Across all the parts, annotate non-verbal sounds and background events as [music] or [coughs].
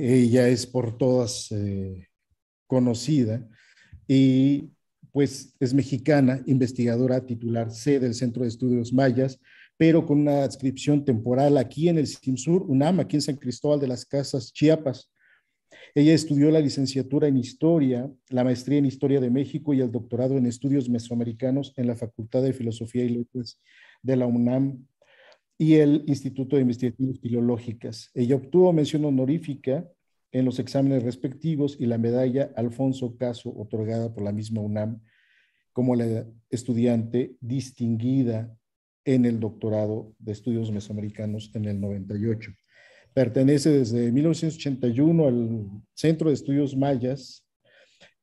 ella es por todas eh, conocida y pues es mexicana, investigadora titular C del Centro de Estudios Mayas, pero con una adscripción temporal aquí en el CIMSUR, UNAM, aquí en San Cristóbal de las Casas, Chiapas. Ella estudió la licenciatura en Historia, la maestría en Historia de México y el doctorado en Estudios Mesoamericanos en la Facultad de Filosofía y Letras de la UNAM y el Instituto de Investigaciones Filológicas. Ella obtuvo mención honorífica en los exámenes respectivos y la medalla Alfonso Caso otorgada por la misma UNAM como la estudiante distinguida en el doctorado de estudios mesoamericanos en el 98. Pertenece desde 1981 al Centro de Estudios Mayas.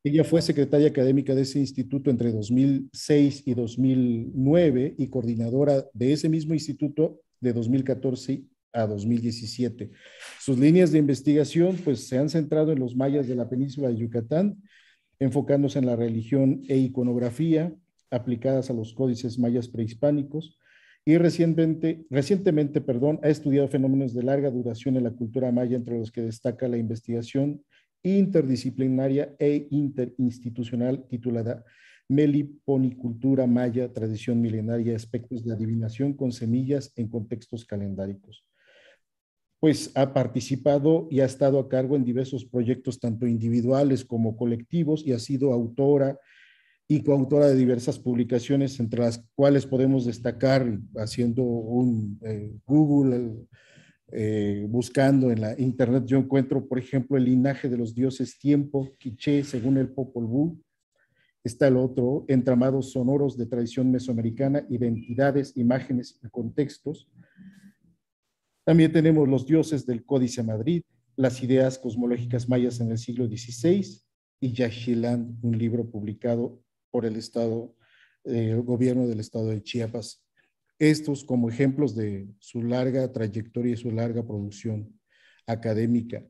Ella fue secretaria académica de ese instituto entre 2006 y 2009 y coordinadora de ese mismo instituto de 2014 a 2017. Sus líneas de investigación pues, se han centrado en los mayas de la península de Yucatán, enfocándose en la religión e iconografía aplicadas a los códices mayas prehispánicos y recientemente, recientemente perdón, ha estudiado fenómenos de larga duración en la cultura maya, entre los que destaca la investigación interdisciplinaria e interinstitucional titulada meliponicultura maya, tradición milenaria, aspectos de adivinación con semillas en contextos calendáricos. Pues ha participado y ha estado a cargo en diversos proyectos, tanto individuales como colectivos, y ha sido autora y coautora de diversas publicaciones, entre las cuales podemos destacar haciendo un eh, Google, eh, buscando en la internet, yo encuentro, por ejemplo, el linaje de los dioses tiempo, quiché, según el Popol Vuh, Está el otro, entramados sonoros de tradición mesoamericana, identidades, imágenes y contextos. También tenemos los dioses del Códice Madrid, las ideas cosmológicas mayas en el siglo XVI y Yaxchilán, un libro publicado por el Estado, eh, el gobierno del Estado de Chiapas. Estos como ejemplos de su larga trayectoria y su larga producción académica.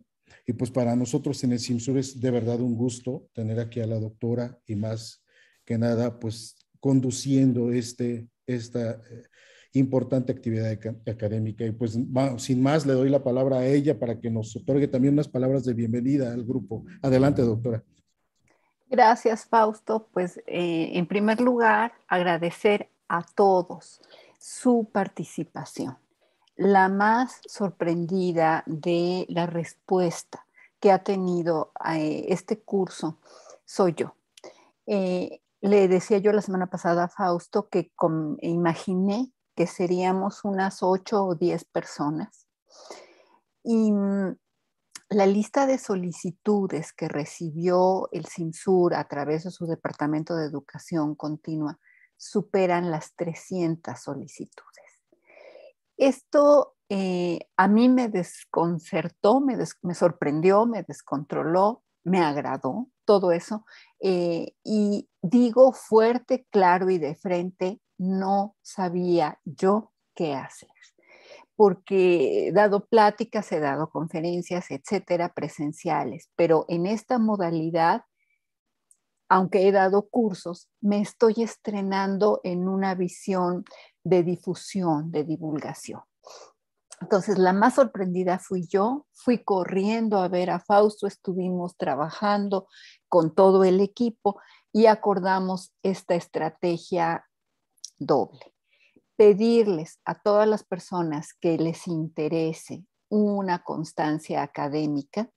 Y pues para nosotros en el CIMSUR es de verdad un gusto tener aquí a la doctora y más que nada, pues conduciendo este, esta eh, importante actividad académica. Y pues sin más le doy la palabra a ella para que nos otorgue también unas palabras de bienvenida al grupo. Adelante, doctora. Gracias, Fausto. Pues eh, en primer lugar, agradecer a todos su participación la más sorprendida de la respuesta que ha tenido a eh, este curso soy yo. Eh, le decía yo la semana pasada a Fausto que imaginé que seríamos unas ocho o diez personas. Y mm, la lista de solicitudes que recibió el CINSUR a través de su Departamento de Educación Continua superan las 300 solicitudes. Esto eh, a mí me desconcertó, me, sorprendió, me descontroló, me agradó todo eso. Eh, y digo fuerte, claro y de frente, no sabía yo qué hacer porque he dado pláticas, he dado conferencias, etcétera, presenciales, pero en esta modalidad, aunque he dado cursos, me estoy estrenando en una visión de difusión, de divulgación. Entonces, la más sorprendida fui yo, fui corriendo a ver a Fausto, estuvimos trabajando con todo el equipo y acordamos esta estrategia doble. Pedirles a todas las personas que les interese una constancia académica,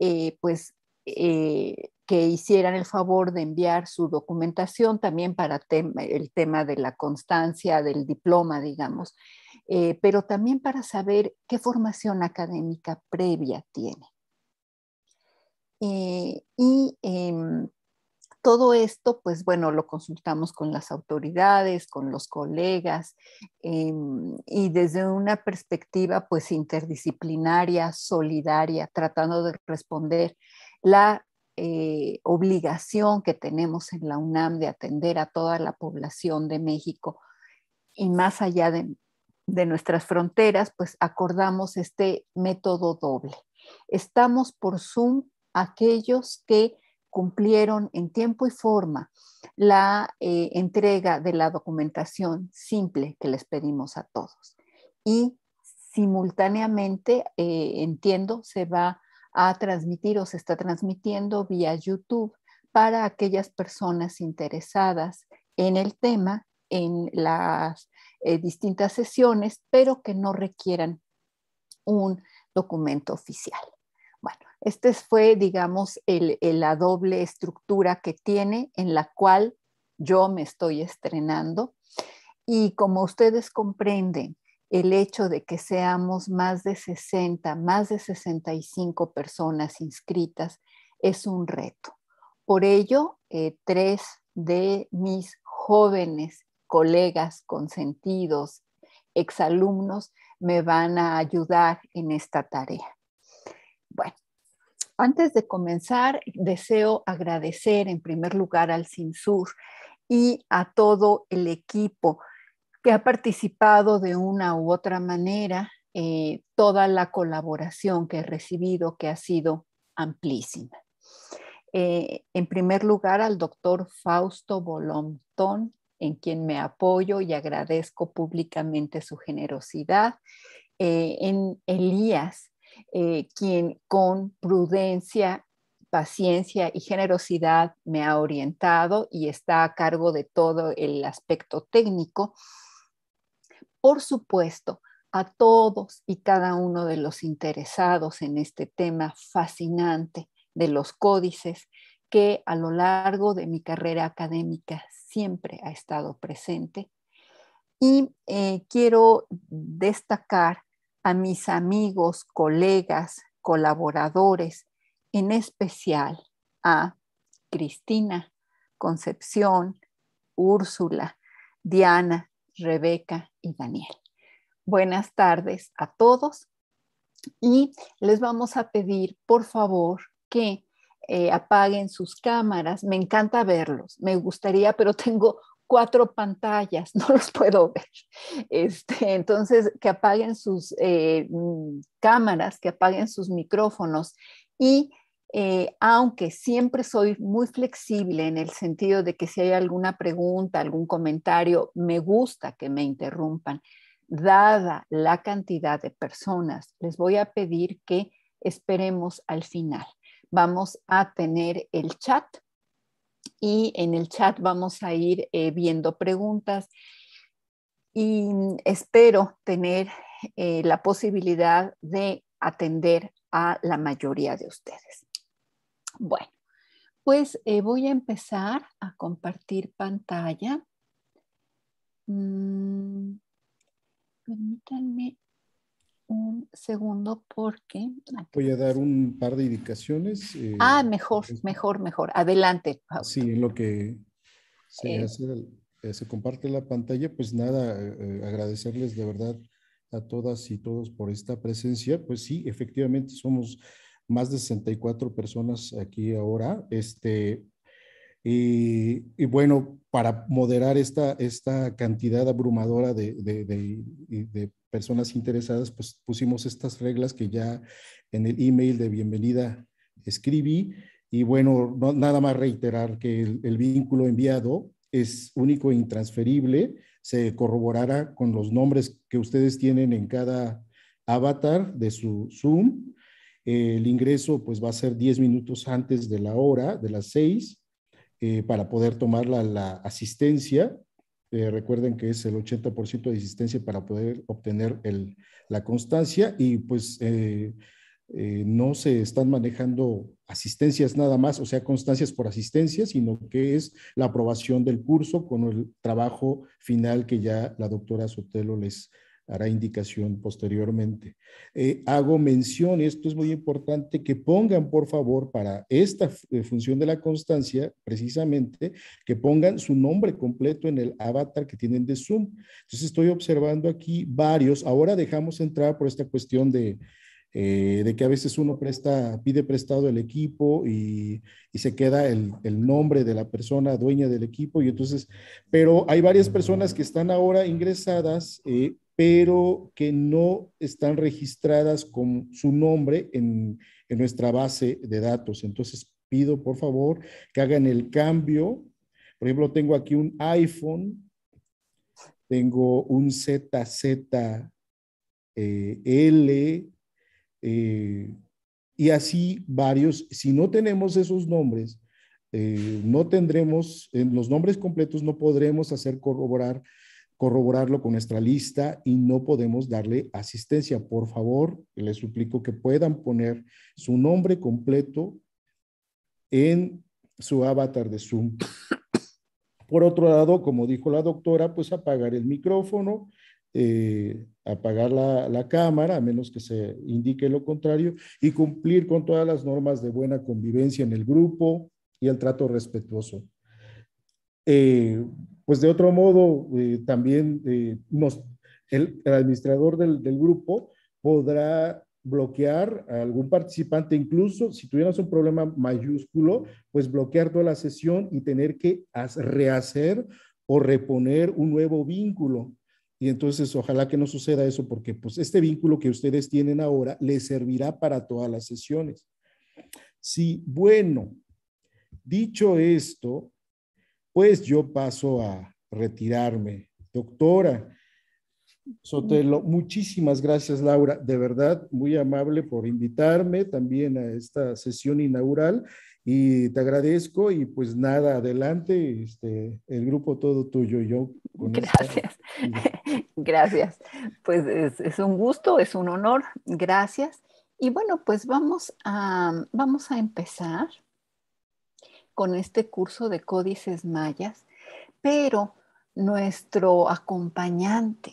eh, pues eh, que hicieran el favor de enviar su documentación también para el tema de la constancia, del diploma, digamos, eh, pero también para saber qué formación académica previa tiene. Eh, y em, todo esto, pues bueno, lo consultamos con las autoridades, con los colegas em, y desde una perspectiva pues interdisciplinaria, solidaria, tratando de responder la eh, obligación que tenemos en la UNAM de atender a toda la población de México y más allá de, nuestras fronteras, pues acordamos este método doble. Estamos por Zoom aquellos que cumplieron en tiempo y forma la eh, entrega de la documentación simple que les pedimos a todos. Y simultáneamente, eh, entiendo, se va a transmitir o se está transmitiendo vía YouTube para aquellas personas interesadas en el tema, en las eh, distintas sesiones, pero que no requieran un documento oficial. Bueno, este fue, digamos, el, la doble estructura que tiene en la cual yo me estoy estrenando. Y como ustedes comprenden, el hecho de que seamos más de 60, más de 65 personas inscritas es un reto. Por ello, eh, tres de mis jóvenes colegas consentidos, exalumnos, me van a ayudar en esta tarea. Bueno, antes de comenzar, deseo agradecer en primer lugar al CINSUR y a todo el equipo ha participado de una u otra manera, eh, toda la colaboración que he recibido, que ha sido amplísima. Eh, en primer lugar, al doctor Fausto Bolomtón, en quien me apoyo y agradezco públicamente su generosidad. Eh, en Elías, quien con prudencia paciencia y generosidad me ha orientado y está a cargo de todo el aspecto técnico por supuesto, a todos y cada uno de los interesados en este tema fascinante de los códices que a lo largo de mi carrera académica siempre ha estado presente. Y eh, quiero destacar a mis amigos, colegas, colaboradores, en especial a Cristina, Concepción, Úrsula, Diana, Rebeca y Daniel. Buenas tardes a todos y les vamos a pedir, por favor, que eh, apaguen sus cámaras. Me encanta verlos, me gustaría, pero [laughs] tengo cuatro pantallas, no los puedo ver. Este, entonces, que apaguen sus eh, mm, cámaras, que apaguen sus micrófonos y eh, aunque siempre soy muy flexible en el sentido de que si hay alguna pregunta, algún comentario, me gusta que me interrumpan. Dada la cantidad de personas, les voy a pedir que esperemos al final. Vamos a tener el chat y en el chat vamos a ir eh, viendo preguntas y espero tener eh, la posibilidad de atender a la mayoría de ustedes. Bueno, pues eh, voy a empezar a compartir pantalla. Mm, permítanme un segundo porque... Voy a dar un par de indicaciones. Eh, ah, mejor, mejor, mejor. Adelante. Sí, en lo que se, eh, se comparte la pantalla, pues nada, agradecerles de verdad a todas y todos por esta presencia. Pues sí, efectivamente somos más de 64 personas aquí ahora. Este, y, bueno, para moderar esta, esta cantidad abrumadora de, de, personas interesadas, pues pusimos estas reglas que ya en el email de bienvenida escribí. Y bueno, nada más reiterar que el vínculo enviado es único e intransferible, se corroborará con los nombres que ustedes tienen en cada avatar de su Zoom eh, el ingreso pues va a ser 10 minutos antes de la hora, de las 6, eh, para poder tomar la, asistencia. Eh, recuerden que es el 80% de asistencia para poder obtener la constancia y pues no se están manejando asistencias nada más, o sea, constancias por asistencia, sino que es la aprobación del curso con el trabajo final que ya la doctora Sotelo les hará indicación posteriormente. Eh, hago mención, esto es muy importante, que pongan, por favor, para esta eh, función de la constancia, precisamente, que pongan su nombre completo en el avatar que tienen de Zoom. Entonces, estoy observando aquí varios. Ahora dejamos entrar por esta cuestión de, eh, de que a veces uno presta, pide prestado el equipo y, y se queda el, el, nombre de la persona dueña del equipo y entonces, pero hay varias personas que están ahora ingresadas eh, pero que no están registradas con su nombre en, nuestra base de datos. Entonces, pido por favor que hagan el cambio. Por ejemplo, tengo aquí un iPhone, tengo un ZZL, eh, eh, y así varios. Si no tenemos esos nombres, eh, no tendremos, en los nombres completos no podremos hacer corroborar corroborarlo con nuestra lista y no podemos darle asistencia. Por favor, les suplico que puedan poner su nombre completo en su avatar de Zoom. Por otro lado, como dijo la doctora, pues apagar el micrófono, eh, apagar la, cámara, a menos que se indique lo contrario, y cumplir con todas las normas de buena convivencia en el grupo y el trato respetuoso. Eh, pues de otro modo eh, también eh, el, administrador del, grupo podrá bloquear a algún participante, incluso si tuvieras un problema mayúsculo, pues bloquear toda la sesión y tener que rehacer o reponer un nuevo vínculo. Y entonces, ojalá que no suceda eso, porque pues este vínculo que ustedes tienen ahora les servirá para todas las sesiones. Sí, bueno, dicho esto, pues yo paso a retirarme. Doctora Sotelo, muchísimas gracias Laura, de verdad muy amable por invitarme también a esta sesión inaugural y te agradezco y pues nada, adelante, este, el grupo todo tuyo, yo. gracias, [laughs] gracias. Pues es, es, un gusto, es un honor, gracias. Y bueno, pues vamos a, vamos a empezar con este curso de códices mayas, pero nuestro acompañante,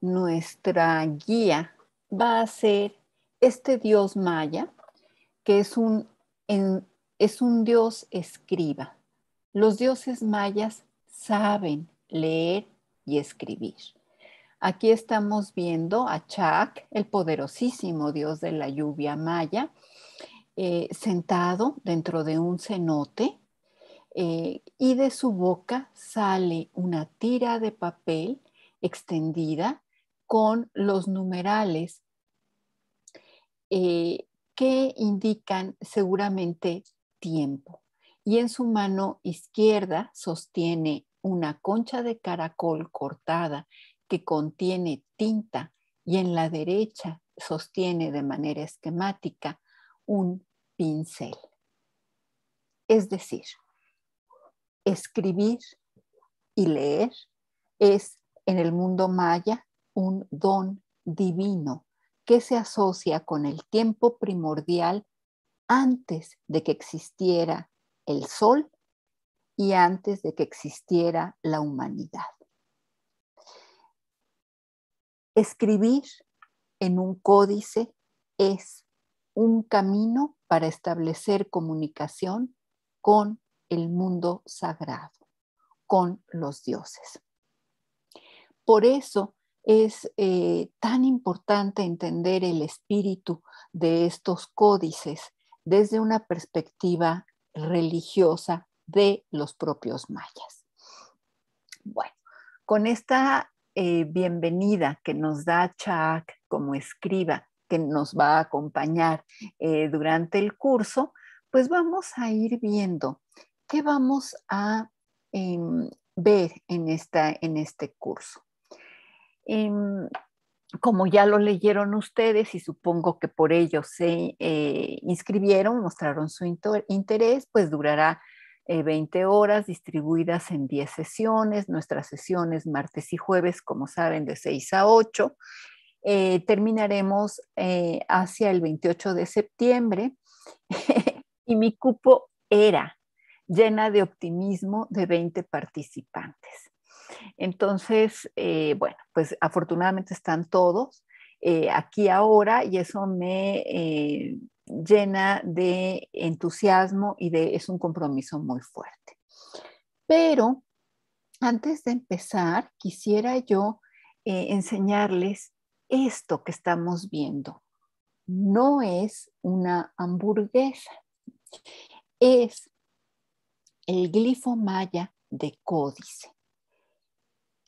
nuestra guía, va a ser este dios maya, que es un, dios escriba. Los dioses mayas saben leer y escribir. Aquí estamos viendo a Chak, el poderosísimo dios de la lluvia maya, eh, sentado dentro de un cenote eh, y de su boca sale una tira de papel extendida con los numerales eh, que indican seguramente tiempo. Y en su mano izquierda sostiene una concha de caracol cortada que contiene tinta y en la derecha sostiene de manera esquemática un pincel. Es decir, escribir y leer es en el mundo maya un don divino que se asocia con el tiempo primordial antes de que existiera el sol y antes de que existiera la humanidad. Escribir en un códice es un camino para establecer comunicación con el mundo sagrado, con los dioses. Por eso es eh, tan importante entender el espíritu de estos códices desde una perspectiva religiosa de los propios mayas. Bueno, con esta eh, bienvenida que nos da Chak, como escriba, que nos va a acompañar eh, durante el curso, pues vamos a ir viendo ¿qué vamos a em, ver en, esta, en este curso? Em, como ya lo leyeron ustedes y supongo que por ello se eh, inscribieron, mostraron su interés, pues durará 20 eh, horas distribuidas en 10 sesiones, nuestras sesiones martes y jueves, como saben, de 6 a 8. Eh, terminaremos hacia el 28 de septiembre [laughs] y mi cupo era llena de optimismo de 20 participantes. Entonces, eh, bueno, pues afortunadamente están todos eh, aquí ahora y eso me eh, llena de entusiasmo y de, es un compromiso muy fuerte. Pero antes de empezar, quisiera yo enseñarles esto que estamos viendo. No es una hamburguesa, es el glifo maya de códice.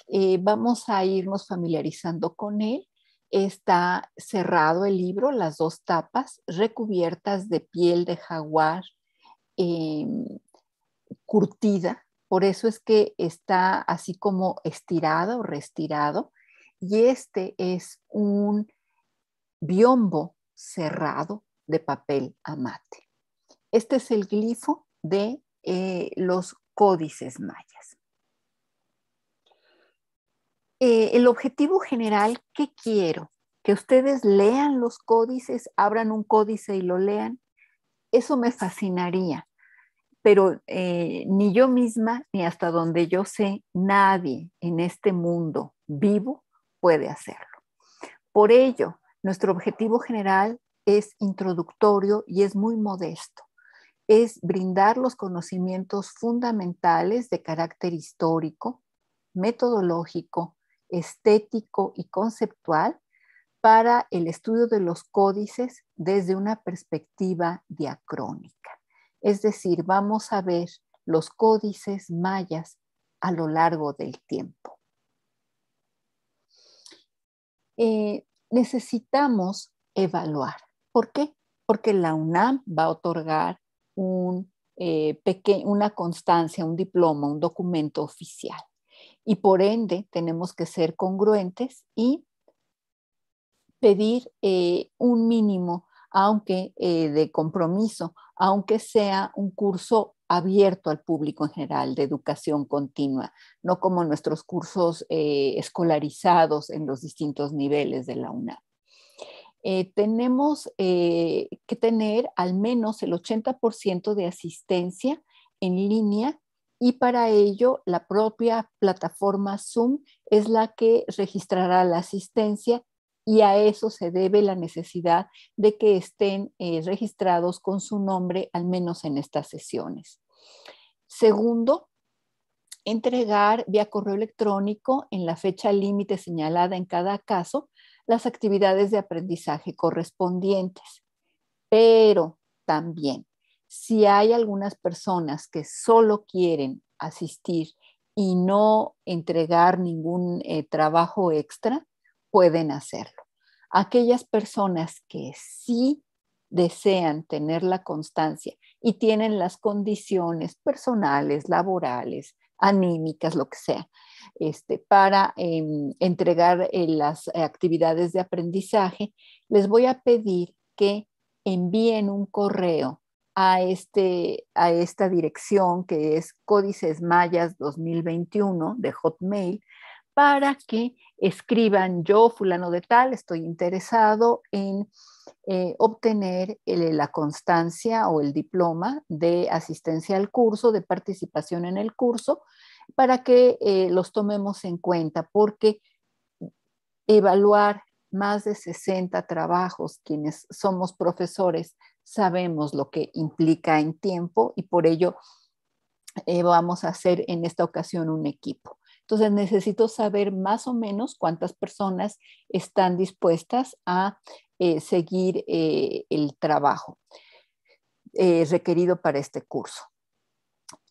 Eh, vamos a irnos familiarizando con él. Está cerrado el libro, las dos tapas, recubiertas de piel de jaguar em, curtida. Por eso es que está así como estirado o restirado. Y este es un biombo cerrado de papel amate. Este es el glifo de eh, los códices mayas. Eh, el objetivo general que quiero, que ustedes lean los códices, abran un códice y lo lean, eso me fascinaría, pero eh, ni yo misma, ni hasta donde yo sé, nadie en este mundo vivo puede hacerlo. Por ello, nuestro objetivo general es introductorio y es muy modesto es brindar los conocimientos fundamentales de carácter histórico, metodológico, estético y conceptual para el estudio de los códices desde una perspectiva diacrónica. Es decir, vamos a ver los códices mayas a lo largo del tiempo. Eh, necesitamos evaluar. ¿Por qué? Porque la UNAM va a otorgar un, eh, una constancia, un diploma, un documento oficial. Y por ende tenemos que ser congruentes y pedir eh, un mínimo, aunque eh, de compromiso, aunque sea un curso abierto al público en general de educación continua, no como nuestros cursos escolarizados en los distintos niveles de la UNAM. Eh, tenemos eh, que tener al menos el 80% de asistencia en línea y para ello la propia plataforma Zoom es la que registrará la asistencia y a eso se debe la necesidad de que estén eh, registrados con su nombre, al menos en estas sesiones. Segundo, entregar vía correo electrónico en la fecha límite señalada en cada caso las actividades de aprendizaje correspondientes. Pero también, si hay algunas personas que solo quieren asistir y no entregar ningún eh, trabajo extra, pueden hacerlo. Aquellas personas que sí desean tener la constancia y tienen las condiciones personales, laborales, anímicas, lo que sea, este, para em, entregar eh, las actividades de aprendizaje, les voy a pedir que envíen un correo a, este, a esta dirección que es Códices Mayas 2021 de Hotmail para que escriban yo, fulano de tal, estoy interesado en eh, obtener eh, la constancia o el diploma de asistencia al curso, de participación en el curso, para que eh, los tomemos en cuenta, porque evaluar más de 60 trabajos, quienes somos profesores, sabemos lo que implica en tiempo y por ello eh, vamos a hacer en esta ocasión un equipo. Entonces necesito saber más o menos cuántas personas están dispuestas a eh, seguir el trabajo requerido para este curso.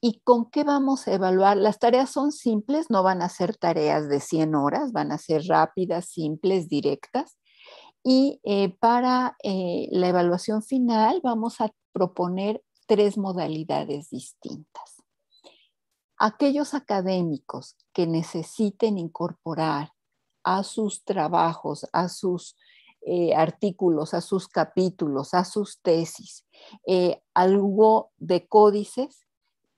¿Y con qué vamos a evaluar? Las tareas son simples, no van a ser tareas de 100 horas, van a ser rápidas, simples, directas. Y eh, para eh, la evaluación final vamos a proponer tres modalidades distintas. Aquellos académicos que necesiten incorporar a sus trabajos, a sus eh, artículos, a sus capítulos, a sus tesis, algo de códices,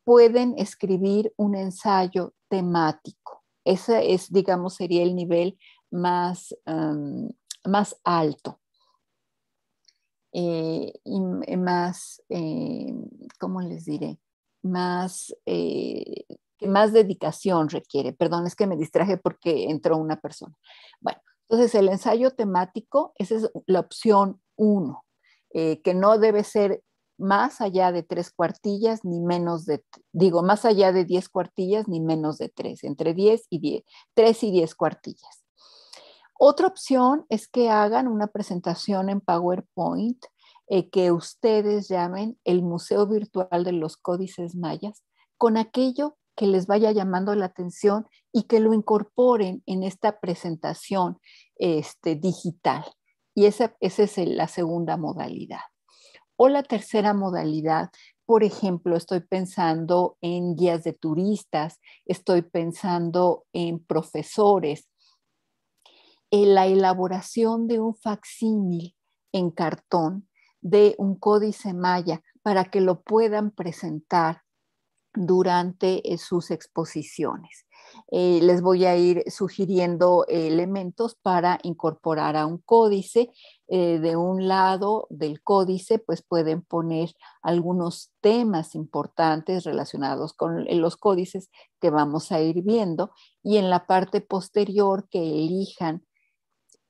pueden escribir un ensayo temático. Ese es, digamos, sería el nivel más, em, más alto eh, y más, eh, ¿cómo les diré? Más, eh, que más dedicación requiere. Perdón, es que me distraje porque entró una persona. Bueno, entonces el ensayo temático, esa es la opción uno, que no debe ser más allá de tres cuartillas ni menos de, digo, más allá de diez cuartillas ni menos de tres, entre diez y diez, tres y diez cuartillas. Otra opción es que hagan una presentación en PowerPoint eh, que ustedes llamen el Museo Virtual de los Códices Mayas con aquello que les vaya llamando la atención y que lo incorporen en esta presentación este, digital. Y esa, esa es la segunda modalidad. O la tercera modalidad, por ejemplo, estoy pensando en guías de turistas, estoy pensando en profesores, en eh, la elaboración de un facsímil en cartón de un códice maya para que lo puedan presentar durante eh, sus exposiciones. Eh, les voy a ir sugiriendo elementos para incorporar a un códice. Eh, de un lado del códice, pues pueden poner algunos temas importantes relacionados con los códices que vamos a ir viendo y en la parte posterior que elijan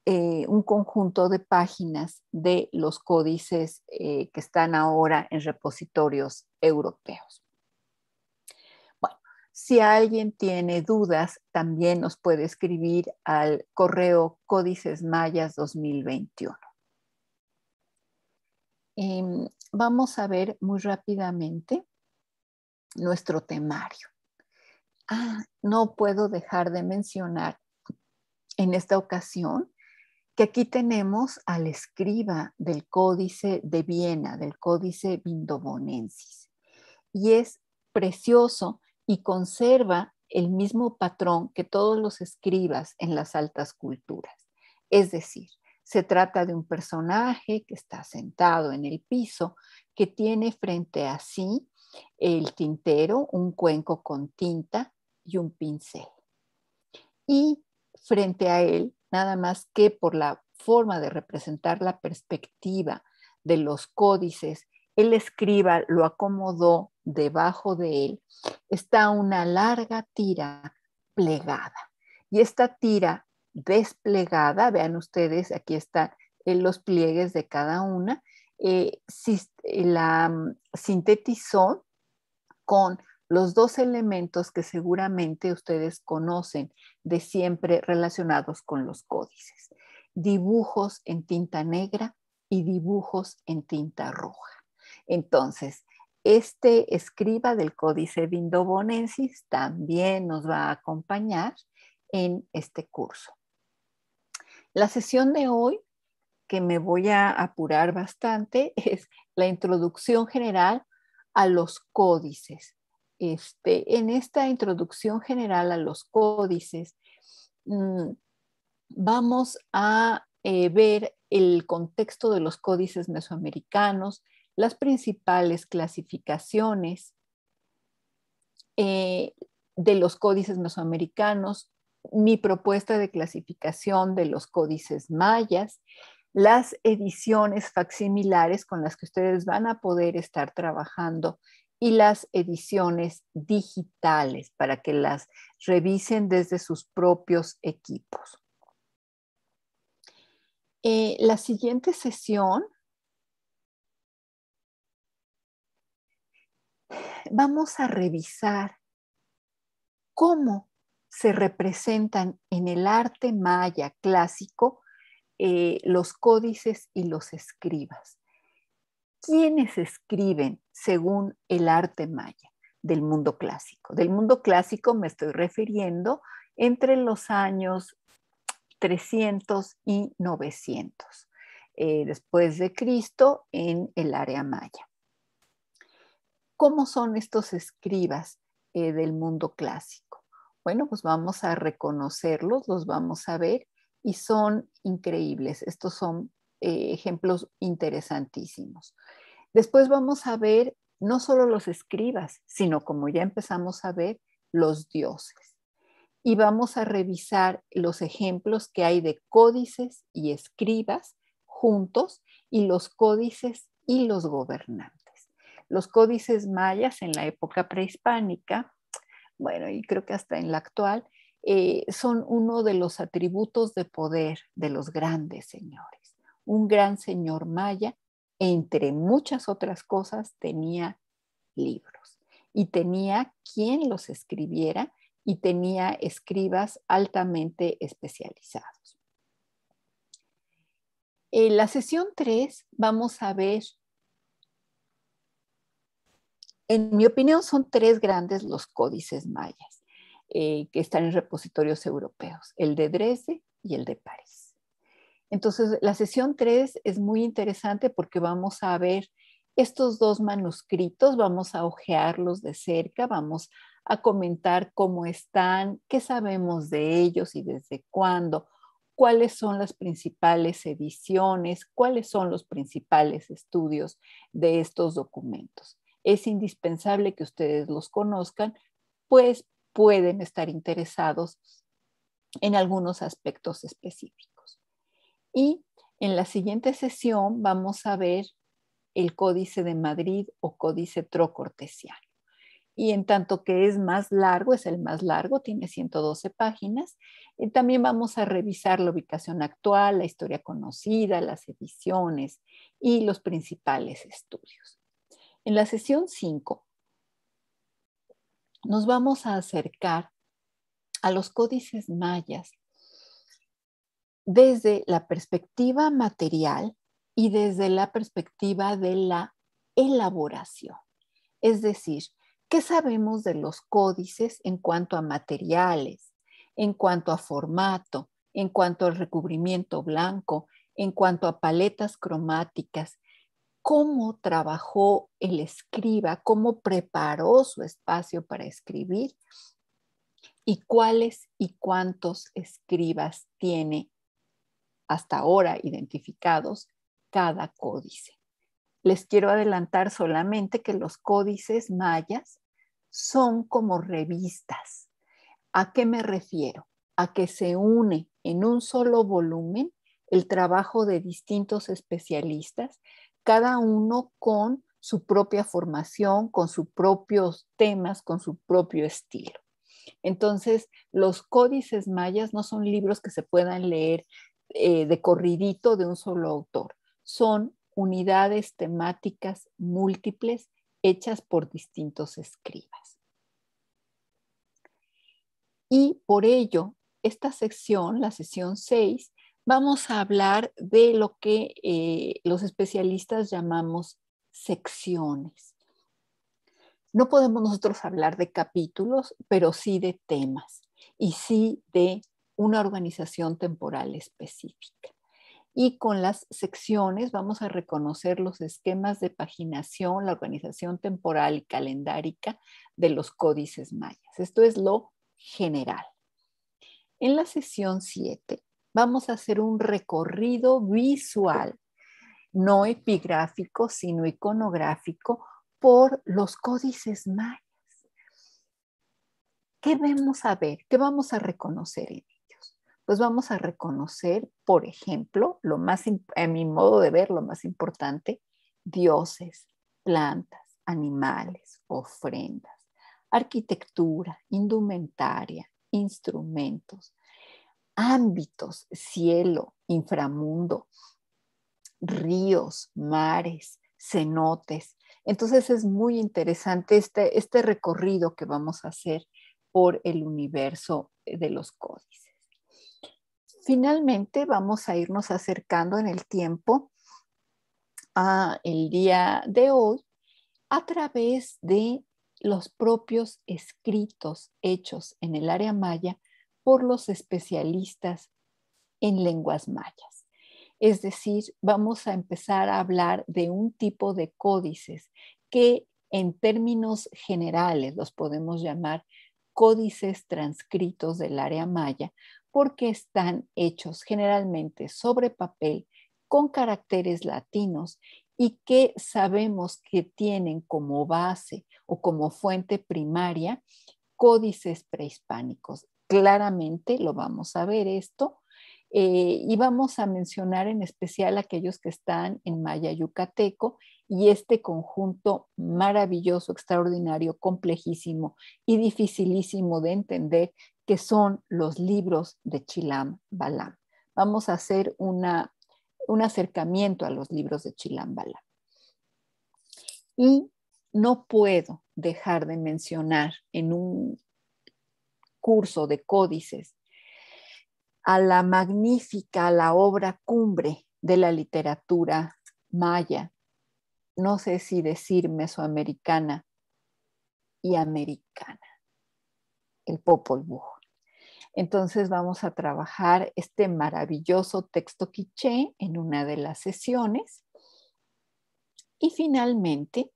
un conjunto de páginas de los códices que están ahora en repositorios europeos. Si alguien tiene dudas, también nos puede escribir al correo Códices Mayas 2021. vamos a ver muy rápidamente nuestro temario. Ah, no puedo dejar de mencionar en esta ocasión que aquí tenemos al escriba del Códice de Viena, del Códice Vindobonensis. Y es precioso y conserva el mismo patrón que todos los escribas en las altas culturas. Es decir, se trata de un personaje que está sentado en el piso, que tiene frente a sí el tintero, un cuenco con tinta y un pincel. Y frente a él, nada más que por la forma de representar la perspectiva de los códices, el escriba lo acomodó debajo de él está una larga tira plegada. Y esta tira desplegada, vean ustedes, aquí están eh, los pliegues de cada una, eh, eh, la mm, sintetizó con los dos elementos que seguramente ustedes conocen de siempre relacionados con los códices, dibujos en tinta negra y dibujos en tinta roja. Entonces, este escriba del Códice Vindobonensis también nos va a acompañar en este curso. La sesión de hoy, que me voy a apurar bastante, [laughs] es la introducción general a los códices. Este, en esta introducción general a los códices, mm, vamos a eh, ver el contexto de los códices mesoamericanos, las principales clasificaciones eh, de los códices mesoamericanos, mi propuesta de clasificación de los códices mayas, las ediciones facsimilares con las que ustedes van a poder estar trabajando y las ediciones digitales para que las revisen desde sus propios equipos. Eh, la siguiente sesión vamos a revisar cómo se representan en el arte maya clásico eh, los códices y los escribas. ¿Quiénes escriben según el arte maya del mundo clásico? Del mundo clásico me estoy refiriendo entre los años 300 y 900 eh, después de Cristo en el área maya. ¿Cómo son estos escribas eh, del mundo clásico? Bueno, pues vamos a reconocerlos, los vamos a ver y son increíbles. Estos son eh, ejemplos interesantísimos. Después vamos a ver no solo los escribas, sino como ya empezamos a ver, los dioses. Y vamos a revisar los ejemplos que hay de códices y escribas juntos y los códices y los gobernantes los códices mayas en la época prehispánica, bueno, y creo que hasta en la actual, eh, son uno de los atributos de poder de los grandes señores. Un gran señor maya, entre muchas otras cosas, tenía libros y tenía quien los escribiera y tenía escribas altamente especializados. En la sesión 3 vamos a ver en mi opinión, son tres grandes los códices mayas eh, que están en repositorios europeos, el de Dresde y el de París. Entonces, la sesión 3 es muy interesante porque vamos a ver estos dos manuscritos, vamos a hojearlos de cerca, vamos a comentar cómo están, qué sabemos de ellos y desde cuándo, cuáles son las principales ediciones, cuáles son los principales estudios de estos documentos es indispensable que ustedes los conozcan, pues pueden estar interesados en algunos aspectos específicos. Y en la siguiente sesión vamos a ver el Códice de Madrid o Códice Trocortesiano. Y en tanto que es más largo, es el más largo, tiene 112 páginas, también vamos a revisar la ubicación actual, la historia conocida, las ediciones y los principales estudios. En la sesión 5 nos vamos a acercar a los códices mayas desde la perspectiva material y desde la perspectiva de la elaboración. Es decir, ¿qué sabemos de los códices en cuanto a materiales, en cuanto a formato, en cuanto al recubrimiento blanco, en cuanto a paletas cromáticas, cómo trabajó el escriba, cómo preparó su espacio para escribir y cuáles y cuántos escribas tiene hasta ahora identificados cada códice. Les quiero adelantar solamente que los códices mayas son como revistas. ¿A qué me refiero? A que se une en un solo volumen el trabajo de distintos especialistas cada uno con su propia formación, con sus propios temas, con su propio estilo. Entonces, los códices mayas no son libros que se puedan leer eh, de corridito de un solo autor, son unidades temáticas múltiples hechas por distintos escribas. Y por ello, esta sección, la sesión 6, vamos a hablar de lo que eh, los especialistas llamamos secciones. No podemos nosotros hablar de capítulos, pero sí de temas y sí de una organización temporal específica. Y con las secciones vamos a reconocer los esquemas de paginación, la organización temporal y calendárica de los códices mayas. Esto es lo general. En la sesión 7 vamos a hacer un recorrido visual, no epigráfico, sino iconográfico, por los códices mayas. ¿Qué vamos a ver? ¿Qué vamos a reconocer en ellos? Pues vamos a reconocer, por ejemplo, lo más, a mi modo de ver, lo más importante, dioses, plantas, animales, ofrendas, arquitectura, indumentaria, instrumentos, ámbitos, cielo, inframundo, ríos, mares, cenotes. Entonces es muy interesante este, este recorrido que vamos a hacer por el universo de los códices. Finalmente vamos a irnos acercando en el tiempo a el día de hoy a través de los propios escritos hechos en el área maya por los especialistas en lenguas mayas. Es decir, vamos a empezar a hablar de un tipo de códices que en términos generales los podemos llamar códices transcritos del área maya porque están hechos generalmente sobre papel con caracteres latinos y que sabemos que tienen como base o como fuente primaria códices prehispánicos, claramente lo vamos a ver esto. Eh, y vamos a mencionar en especial aquellos que están en Maya Yucateco y este conjunto maravilloso, extraordinario, complejísimo y dificilísimo de entender que son los libros de Chilam Balam. Vamos a hacer una, un acercamiento a los libros de Chilam Balam. Y no puedo dejar de mencionar en un curso de códices, a la magnífica, a la obra cumbre de la literatura maya, no sé si decir mesoamericana y americana, el Popol Vuh. Entonces vamos a trabajar este maravilloso texto quiché en una de las sesiones. Y finalmente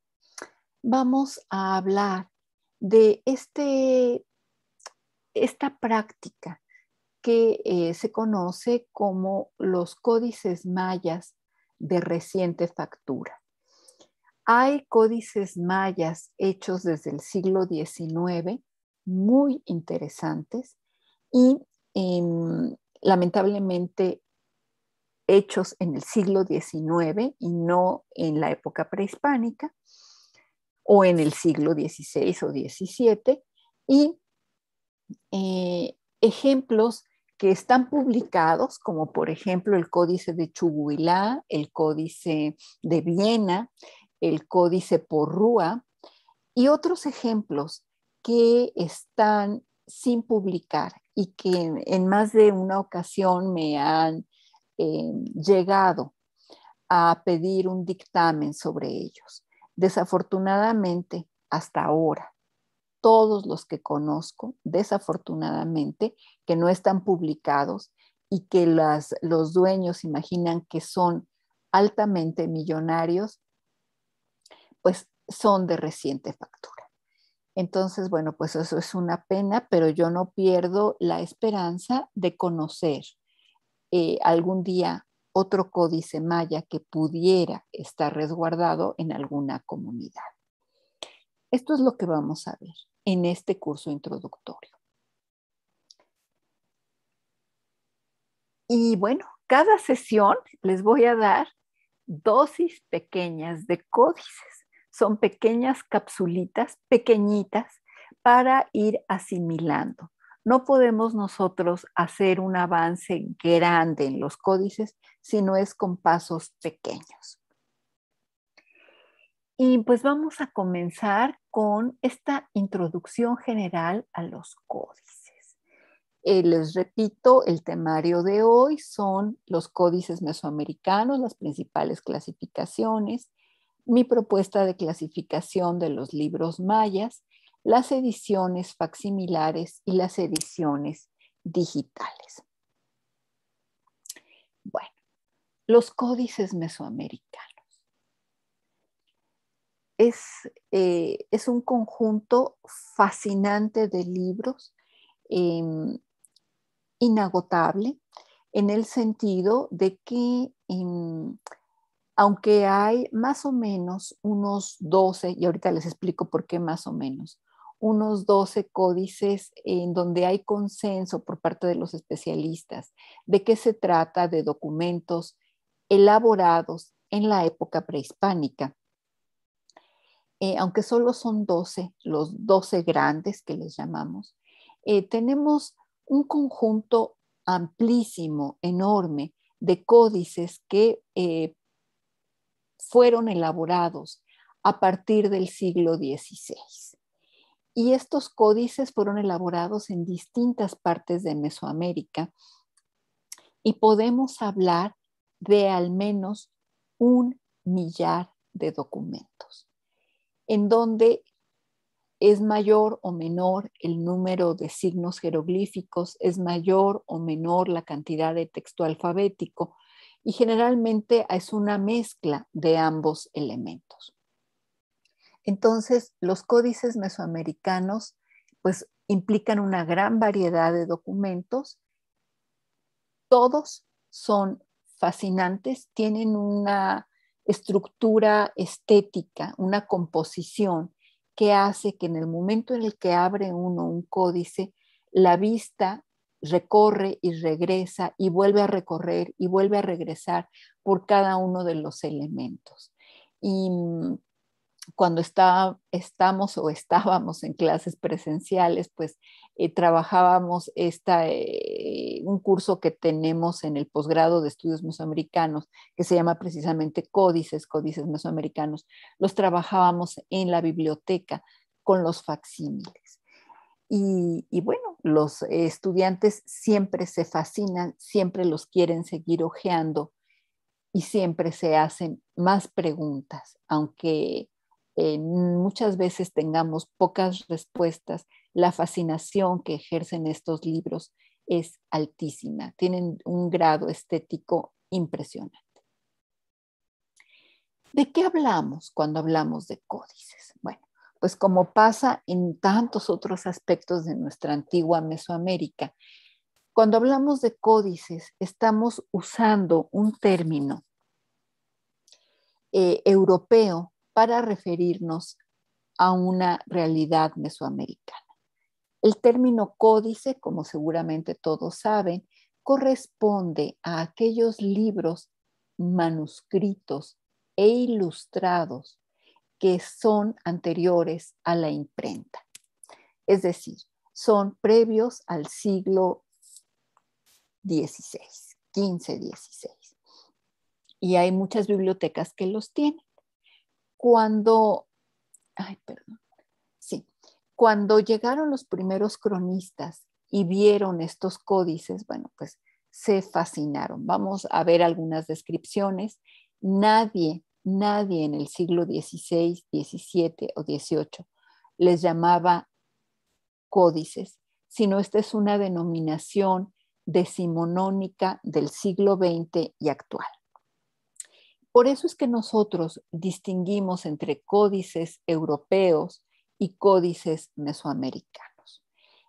vamos a hablar de este esta práctica que eh, se conoce como los códices mayas de reciente factura. Hay códices mayas hechos desde el siglo XIX muy interesantes y em, lamentablemente hechos en el siglo XIX y no en la época prehispánica o en el siglo XVI o XVII y eh, ejemplos que están publicados, como por ejemplo el Códice de Chubuilá, el Códice de Viena, el Códice Porrúa y otros ejemplos que están sin publicar y que en, más de una ocasión me han eh, llegado a pedir un dictamen sobre ellos. Desafortunadamente, hasta ahora, todos los que conozco, desafortunadamente, que no están publicados y que los dueños imaginan que son altamente millonarios, pues son de reciente factura. Entonces, bueno, pues eso es una pena, pero yo no pierdo la esperanza de conocer eh, algún día otro códice maya que pudiera estar resguardado en alguna comunidad. Esto es lo que vamos a ver en este curso introductorio. Y bueno, cada sesión les voy a dar dosis pequeñas de códices. Son pequeñas capsulitas, pequeñitas, para ir asimilando. No podemos nosotros hacer un avance grande en los códices si no es con pasos pequeños. Y pues vamos a comenzar con esta introducción general a los códices. Eh, les repito, el temario de hoy son los códices mesoamericanos, las principales clasificaciones, mi propuesta de clasificación de los libros mayas, las ediciones facsimilares y las ediciones digitales. Bueno, los códices mesoamericanos. Eh, es, un conjunto fascinante de libros, em, inagotable, en el sentido de que em, aunque hay más o menos unos 12, y ahorita les explico por qué más o menos, unos 12 códices en donde hay consenso por parte de los especialistas de que se trata de documentos elaborados en la época prehispánica eh, aunque solo son 12, los 12 grandes que les llamamos, eh, tenemos un conjunto amplísimo, enorme, de códices que eh, fueron elaborados a partir del siglo XVI. Y estos códices fueron elaborados en distintas partes de Mesoamérica y podemos hablar de al menos un millar de documentos en donde es mayor o menor el número de signos jeroglíficos, es mayor o menor la cantidad de texto alfabético y generalmente es una mezcla de ambos elementos. Entonces, los códices mesoamericanos pues implican una gran variedad de documentos. Todos son fascinantes, tienen una estructura estética, una composición que hace que en el momento en el que abre uno un códice, la vista recorre y regresa y vuelve a recorrer y vuelve a regresar por cada uno de los elementos. Y mm, cuando está, estamos o estábamos en clases presenciales, pues eh, trabajábamos eh, un curso que tenemos en el posgrado de estudios mesoamericanos, que se llama precisamente Códices, Códices Mesoamericanos, los trabajábamos en la biblioteca con los facsímiles. Y, bueno, los estudiantes siempre se fascinan, siempre los quieren seguir hojeando y siempre se hacen más preguntas, aunque eh, muchas veces tengamos pocas respuestas, la fascinación que ejercen estos libros es altísima, tienen un grado estético impresionante. ¿De qué hablamos cuando hablamos de códices? Bueno, pues como pasa en tantos otros aspectos de nuestra antigua Mesoamérica, cuando hablamos de códices estamos usando un término eh, europeo para referirnos a una realidad mesoamericana. El término códice, como seguramente todos saben, corresponde a aquellos libros manuscritos e ilustrados que son anteriores a la imprenta. Es decir, son previos al siglo XVI, 15 XVI. Y hay muchas bibliotecas que los tienen. Cuando, ay, perdón, cuando llegaron los primeros cronistas y vieron estos códices, bueno, pues se fascinaron. Vamos a ver algunas descripciones. Nadie, nadie en el siglo XVI, XVII o XVIII les llamaba códices, sino esta es una denominación decimonónica del siglo XX y actual. Por eso es que nosotros distinguimos entre códices europeos y códices mesoamericanos.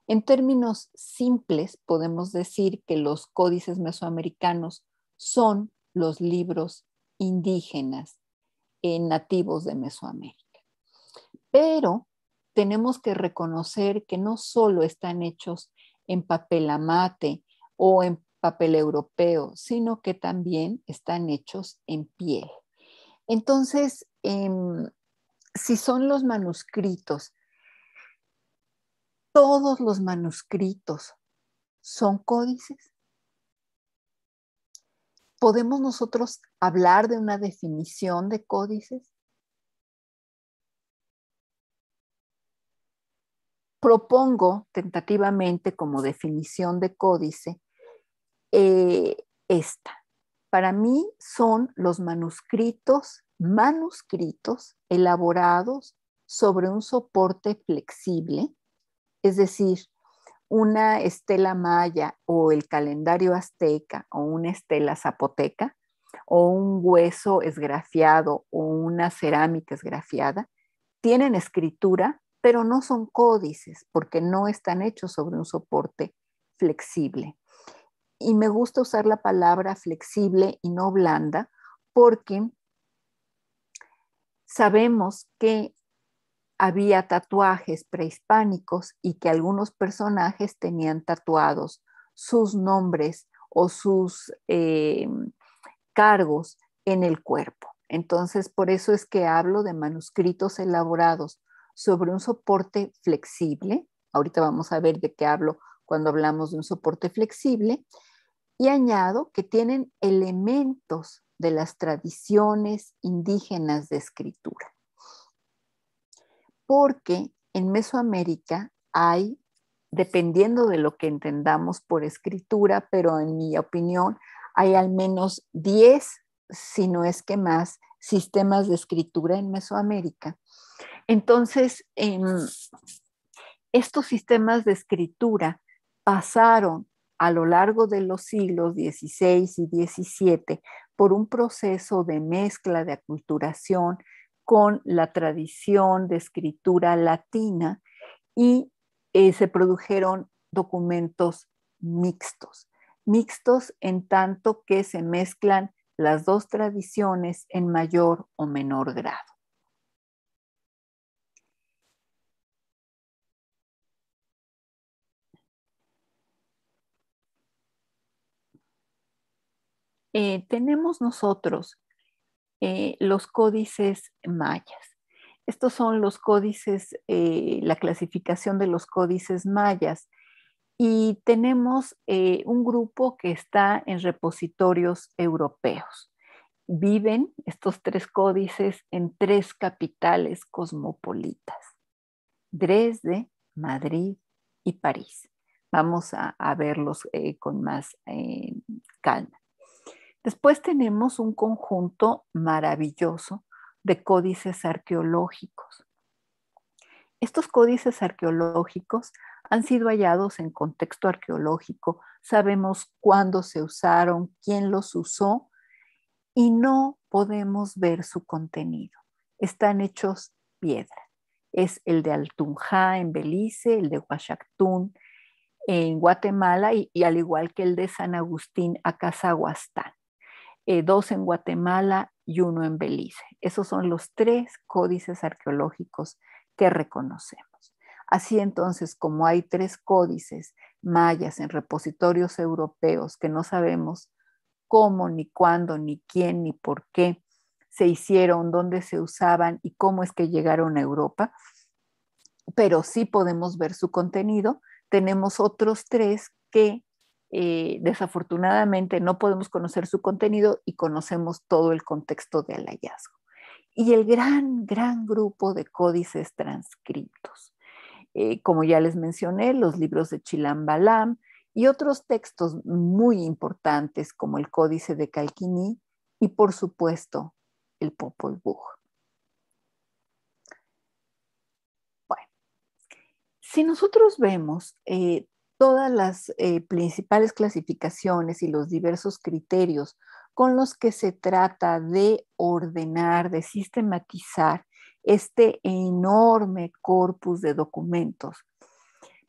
En términos simples, podemos decir que los códices mesoamericanos son los libros indígenas nativos de Mesoamérica. Pero tenemos que reconocer que no solo están hechos en papel amate o en papel europeo, sino que también están hechos en piel. Entonces, em, si son los manuscritos, todos los manuscritos son códices. ¿Podemos nosotros hablar de una definición de códices? Propongo tentativamente como definición de códice eh, esta. Para mí son los manuscritos, manuscritos elaborados sobre un soporte flexible, es decir, una estela maya o el calendario azteca o una estela zapoteca o un hueso esgrafiado o una cerámica esgrafiada, tienen escritura, pero no son códices porque no están hechos sobre un soporte flexible. Y me gusta usar la palabra flexible y no blanda porque Sabemos que había tatuajes prehispánicos y que algunos personajes tenían tatuados sus nombres o sus eh, cargos en el cuerpo. Entonces, por eso es que hablo de manuscritos elaborados sobre un soporte flexible. Ahorita vamos a ver de qué hablo cuando hablamos de un soporte flexible. Y añado que tienen elementos de las tradiciones indígenas de escritura. Porque en Mesoamérica hay, dependiendo de lo que entendamos por escritura, pero en mi opinión, hay al menos 10, si no es que más, sistemas de escritura en Mesoamérica. Entonces, em, estos sistemas de escritura pasaron a lo largo de los siglos XVI y XVII por un proceso de mezcla, de aculturación con la tradición de escritura latina y eh, se produjeron documentos mixtos, mixtos en tanto que se mezclan las dos tradiciones en mayor o menor grado. Eh, tenemos nosotros eh, los códices mayas. Estos son los códices, eh, la clasificación de los códices mayas. Y tenemos un grupo que está en repositorios europeos. Viven estos tres códices en tres capitales cosmopolitas, Dresde, Madrid y París. Vamos a verlos con más calma. Después tenemos un conjunto maravilloso de códices arqueológicos. Estos códices arqueológicos han sido hallados en contexto arqueológico, sabemos cuándo se usaron, quién los usó y no podemos ver su contenido. Están hechos piedra. Es el de Altunja en Belice, el de Huachactún en Guatemala y, al igual que el de San Agustín a Cazahuastán. Eh, dos en Guatemala y uno en Belice. Esos son los tres códices arqueológicos que reconocemos. Así entonces, como hay tres códices mayas en repositorios europeos que no sabemos cómo, ni cuándo, ni quién, ni por qué se hicieron, dónde se usaban y cómo es que llegaron a Europa, pero sí podemos ver su contenido, tenemos otros tres que eh, desafortunadamente no podemos conocer su contenido y conocemos todo el contexto del hallazgo. Y el gran, gran grupo de códices transcritos eh, como ya les mencioné, los libros de Chilam Balam y otros textos muy importantes como el Códice de Calquiní y, por supuesto, el Popol Vuh. Bueno, si nosotros vemos eh, todas las eh, principales clasificaciones y los diversos criterios con los que se trata de ordenar, de sistematizar este enorme corpus de documentos,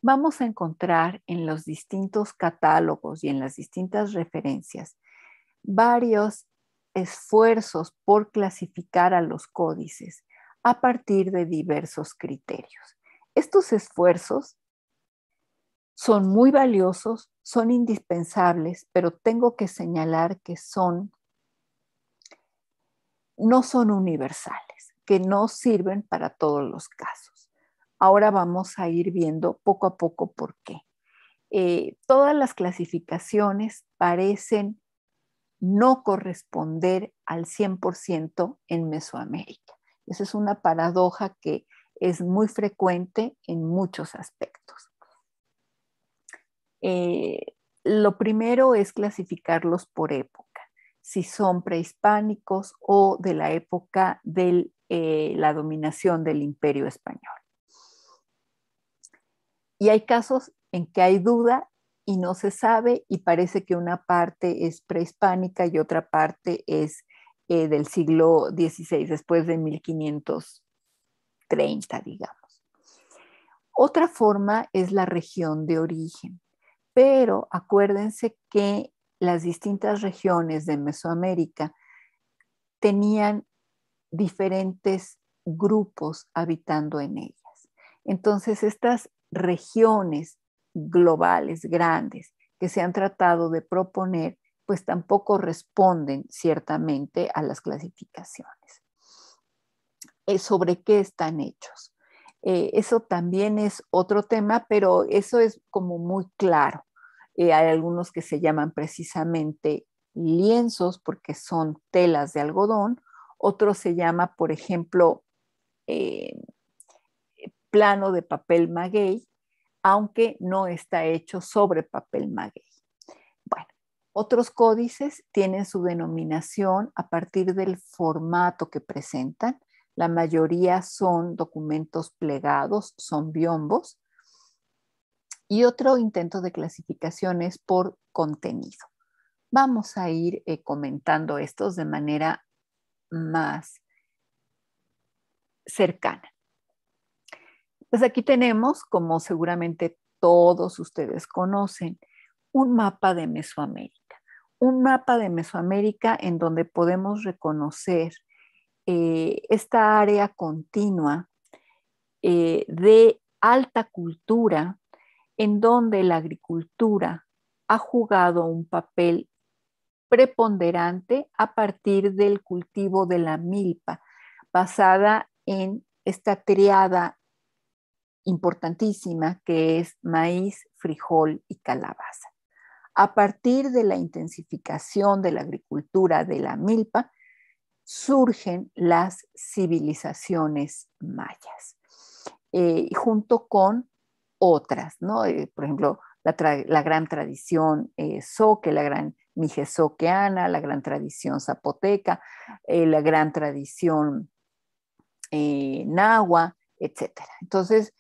vamos a encontrar en los distintos catálogos y en las distintas referencias varios esfuerzos por clasificar a los códices a partir de diversos criterios. Estos esfuerzos son muy valiosos, son indispensables, pero tengo que señalar que son, no son universales, que no sirven para todos los casos. Ahora vamos a ir viendo poco a poco por qué. Eh, todas las clasificaciones parecen no corresponder al 100% en Mesoamérica. Esa es una paradoja que es muy frecuente en muchos aspectos. Eh, lo primero es clasificarlos por época, si son prehispánicos o de la época de eh, la dominación del imperio español. Y hay casos en que hay duda y no se sabe y parece que una parte es prehispánica y otra parte es eh, del siglo XVI, después de 1530, digamos. Otra forma es la región de origen pero acuérdense que las distintas regiones de Mesoamérica tenían diferentes grupos habitando en ellas. Entonces, estas regiones globales grandes que se han tratado de proponer, pues tampoco responden ciertamente a las clasificaciones. Eh, ¿Sobre qué están hechos? Eh, eso también es otro tema, pero eso es como muy claro. Eh, hay algunos que se llaman precisamente lienzos porque son telas de algodón. Otro se llama, por ejemplo, eh, plano de papel maguey, aunque no está hecho sobre papel maguey. Bueno, otros códices tienen su denominación a partir del formato que presentan la mayoría son documentos plegados, son biombos. Y otro intento de clasificación es por contenido. Vamos a ir eh, comentando estos de manera más cercana. Pues aquí tenemos, como seguramente todos ustedes conocen, un mapa de Mesoamérica. Un mapa de Mesoamérica en donde podemos reconocer eh, esta área continua eh, de alta cultura en donde la agricultura ha jugado un papel preponderante a partir del cultivo de la milpa, basada en esta triada importantísima que es maíz, frijol y calabaza. A partir de la intensificación de la agricultura de la milpa, surgen las civilizaciones mayas, eh, junto con otras, ¿no? Eh, por ejemplo, la, gran tradición soque, eh, la gran mijesoqueana, la gran tradición zapoteca, la gran tradición nahua, etc. Entonces,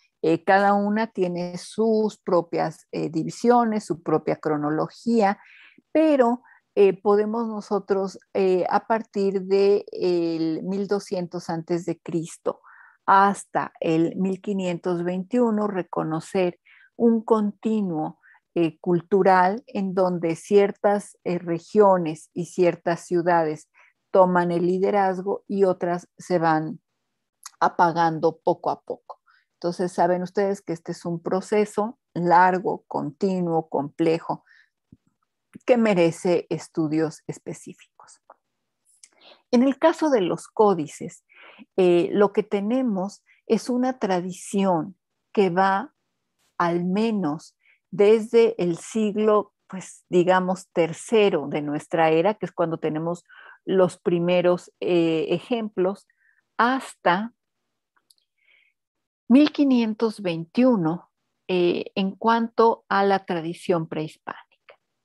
cada una tiene sus propias divisiones, su propia cronología, pero eh, podemos nosotros eh, a partir de el 1200 antes de Cristo hasta el 1521 reconocer un continuo eh, cultural en donde ciertas regiones y ciertas ciudades toman el liderazgo y otras se van apagando poco a poco. Entonces, saben ustedes que este es un proceso largo, continuo, complejo, que merece estudios específicos. En el caso de los códices, eh, lo que tenemos es una tradición que va al menos desde el siglo, pues digamos, tercero de nuestra era, que es cuando tenemos los primeros eh, ejemplos, hasta 1521 eh, en cuanto a la tradición prehispánica.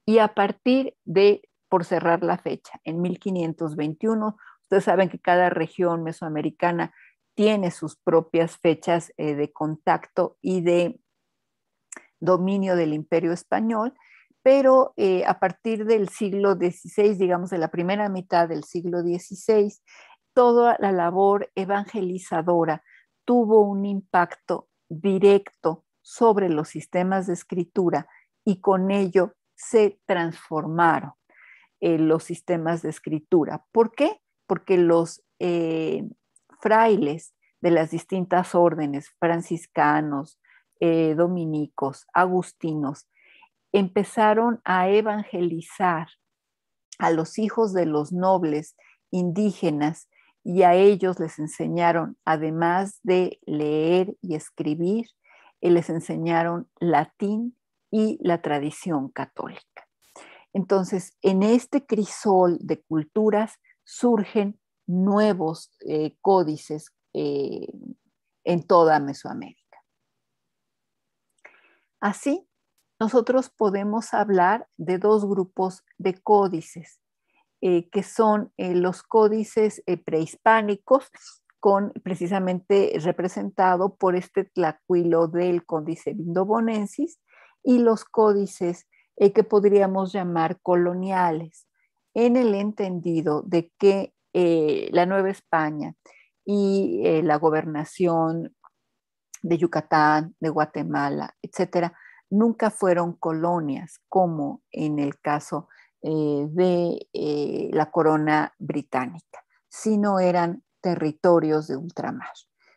Y a partir de, por cerrar la fecha, en 1521, ustedes saben que cada región mesoamericana tiene sus propias fechas eh, de contacto y de dominio del imperio español, pero eh, a partir del siglo XVI, digamos de la primera mitad del siglo XVI, toda la labor evangelizadora tuvo un impacto directo sobre los sistemas de escritura y con ello se transformaron los sistemas de escritura. ¿Por qué? Porque los eh, frailes de las distintas órdenes, franciscanos, eh, dominicos, agustinos, empezaron a evangelizar a los hijos de los nobles indígenas y a ellos les enseñaron, además de leer y escribir, eh, les enseñaron latín y la tradición católica. Entonces, en este crisol de culturas surgen nuevos eh, códices eh, en toda Mesoamérica. Así, nosotros podemos hablar de dos grupos de códices, eh, que son los códices prehispánicos, con, precisamente representado por este tlacuilo del códice vindobonensis, y los códices eh, que podríamos llamar coloniales, en el entendido de que eh, la Nueva España y eh, la gobernación de Yucatán, de Guatemala, etcétera, nunca fueron colonias, como en el caso de la corona británica, sino eran territorios de ultramar.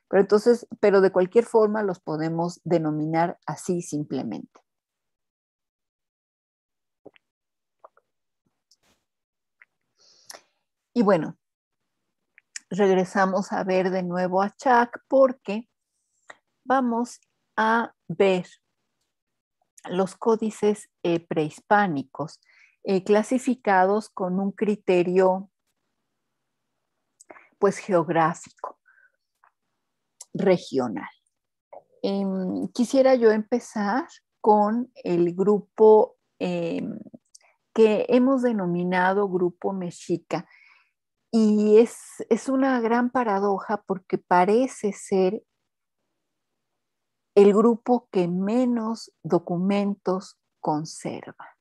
Pero entonces, pero de cualquier forma los podemos denominar así simplemente. Y bueno, regresamos a ver de nuevo a Chac porque vamos a ver los códices eh, prehispánicos eh, clasificados con un criterio pues geográfico, regional. Em, quisiera yo empezar con el grupo em, que hemos denominado grupo mexica y es, una gran paradoja porque parece ser el grupo que menos documentos conserva.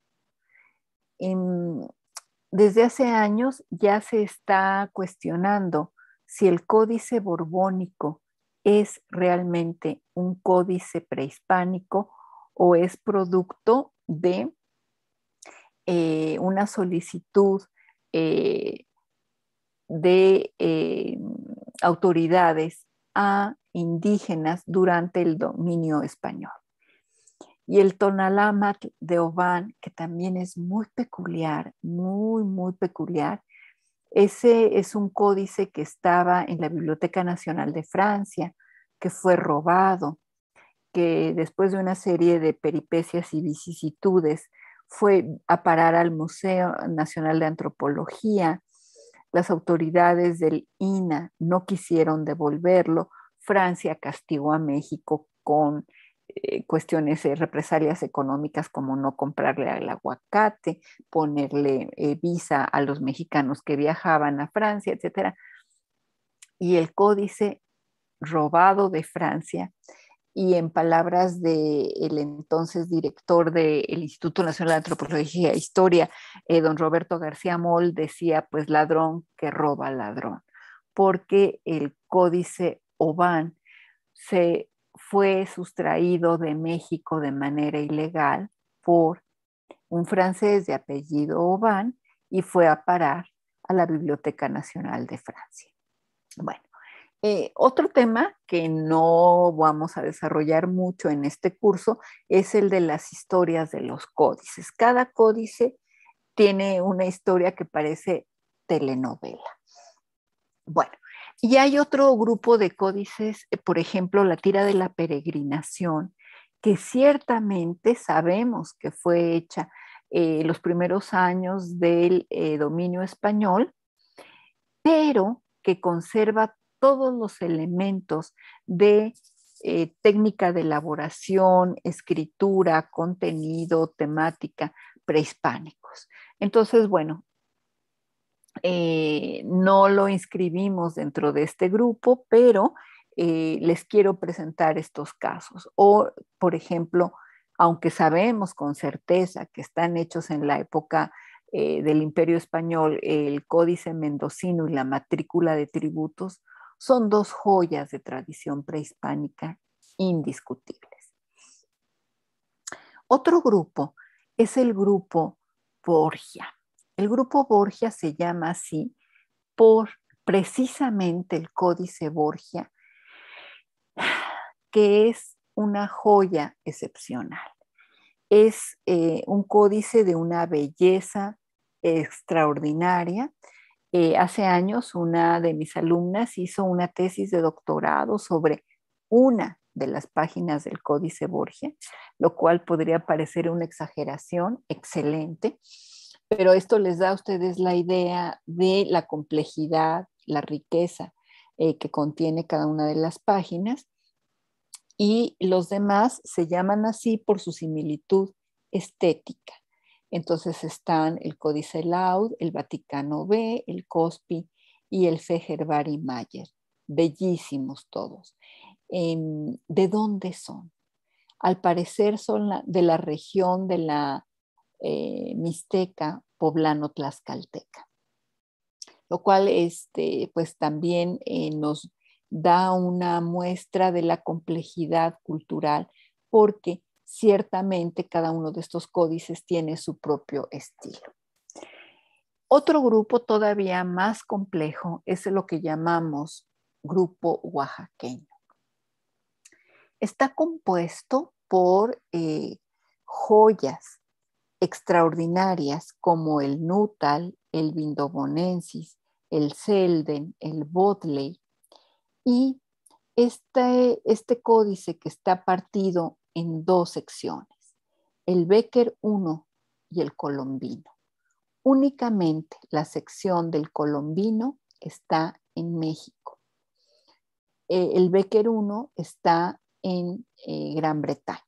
desde hace años ya se está cuestionando si el códice borbónico es realmente un códice prehispánico o es producto de eh, una solicitud eh, de eh, autoridades a indígenas durante el dominio español. Y el tonalámat de Obán, que también es muy peculiar, muy, muy peculiar. Ese es un códice que estaba en la Biblioteca Nacional de Francia, que fue robado, que después de una serie de peripecias y vicisitudes fue a parar al Museo Nacional de Antropología las autoridades del INA no quisieron devolverlo. Francia castigó a México con eh, cuestiones de represalias económicas como no comprarle al aguacate, ponerle eh, visa a los mexicanos que viajaban a Francia, etc. Y el códice robado de Francia y en palabras del el entonces director del Instituto Nacional de Antropología e Historia, eh, don Roberto García Moll, decía, pues ladrón que roba ladrón, porque el códice Oban se fue sustraído de México de manera ilegal por un francés de apellido Oban y fue a parar a la Biblioteca Nacional de Francia. Bueno, eh, otro tema que no vamos a desarrollar mucho en este curso es el de las historias de los códices. Cada códice tiene una historia que parece telenovela. Bueno, y hay otro grupo de códices, eh, por ejemplo, la tira de la peregrinación, que ciertamente sabemos que fue hecha en eh, los primeros años del dominio español, pero que conserva todos los elementos de eh, técnica de elaboración, escritura, contenido, temática prehispánicos. Entonces, bueno, eh, no lo inscribimos dentro de este grupo, pero eh, les quiero presentar estos casos. O, por ejemplo, aunque sabemos con certeza que están hechos en la época del Imperio Español el Códice Mendocino y la matrícula de tributos, son dos joyas de tradición prehispánica indiscutibles. Otro grupo es el grupo Borgia. El grupo Borgia se llama así por precisamente el Códice Borgia, que es una joya excepcional. Es eh, un códice de una belleza extraordinaria eh, hace años una de mis alumnas hizo una tesis de doctorado sobre una de las páginas del Códice Borgia, lo cual podría parecer una exageración excelente, pero esto les da a ustedes la idea de la complejidad, la riqueza eh, que contiene cada una de las páginas. Y los demás se llaman así por su similitud estética. Entonces están el Códice Laud, el Vaticano B, el COSPI y el Gervari Mayer. Bellísimos todos. Em, ¿De dónde son? Al parecer son de la región de la eh, Mixteca, Poblano Tlaxcalteca. Lo cual este, pues también eh, nos da una muestra de la complejidad cultural porque ciertamente cada uno de estos códices tiene su propio estilo. Otro grupo todavía más complejo es lo que llamamos grupo oaxaqueño. Está compuesto por eh, joyas extraordinarias como el nutal, el vindobonensis, el selden, el bodley, y este, este códice que está partido en dos secciones, el Becker 1 y el Colombino. Únicamente la sección del Colombino está en México. Eh, el Becker 1 está en eh, Gran Bretaña.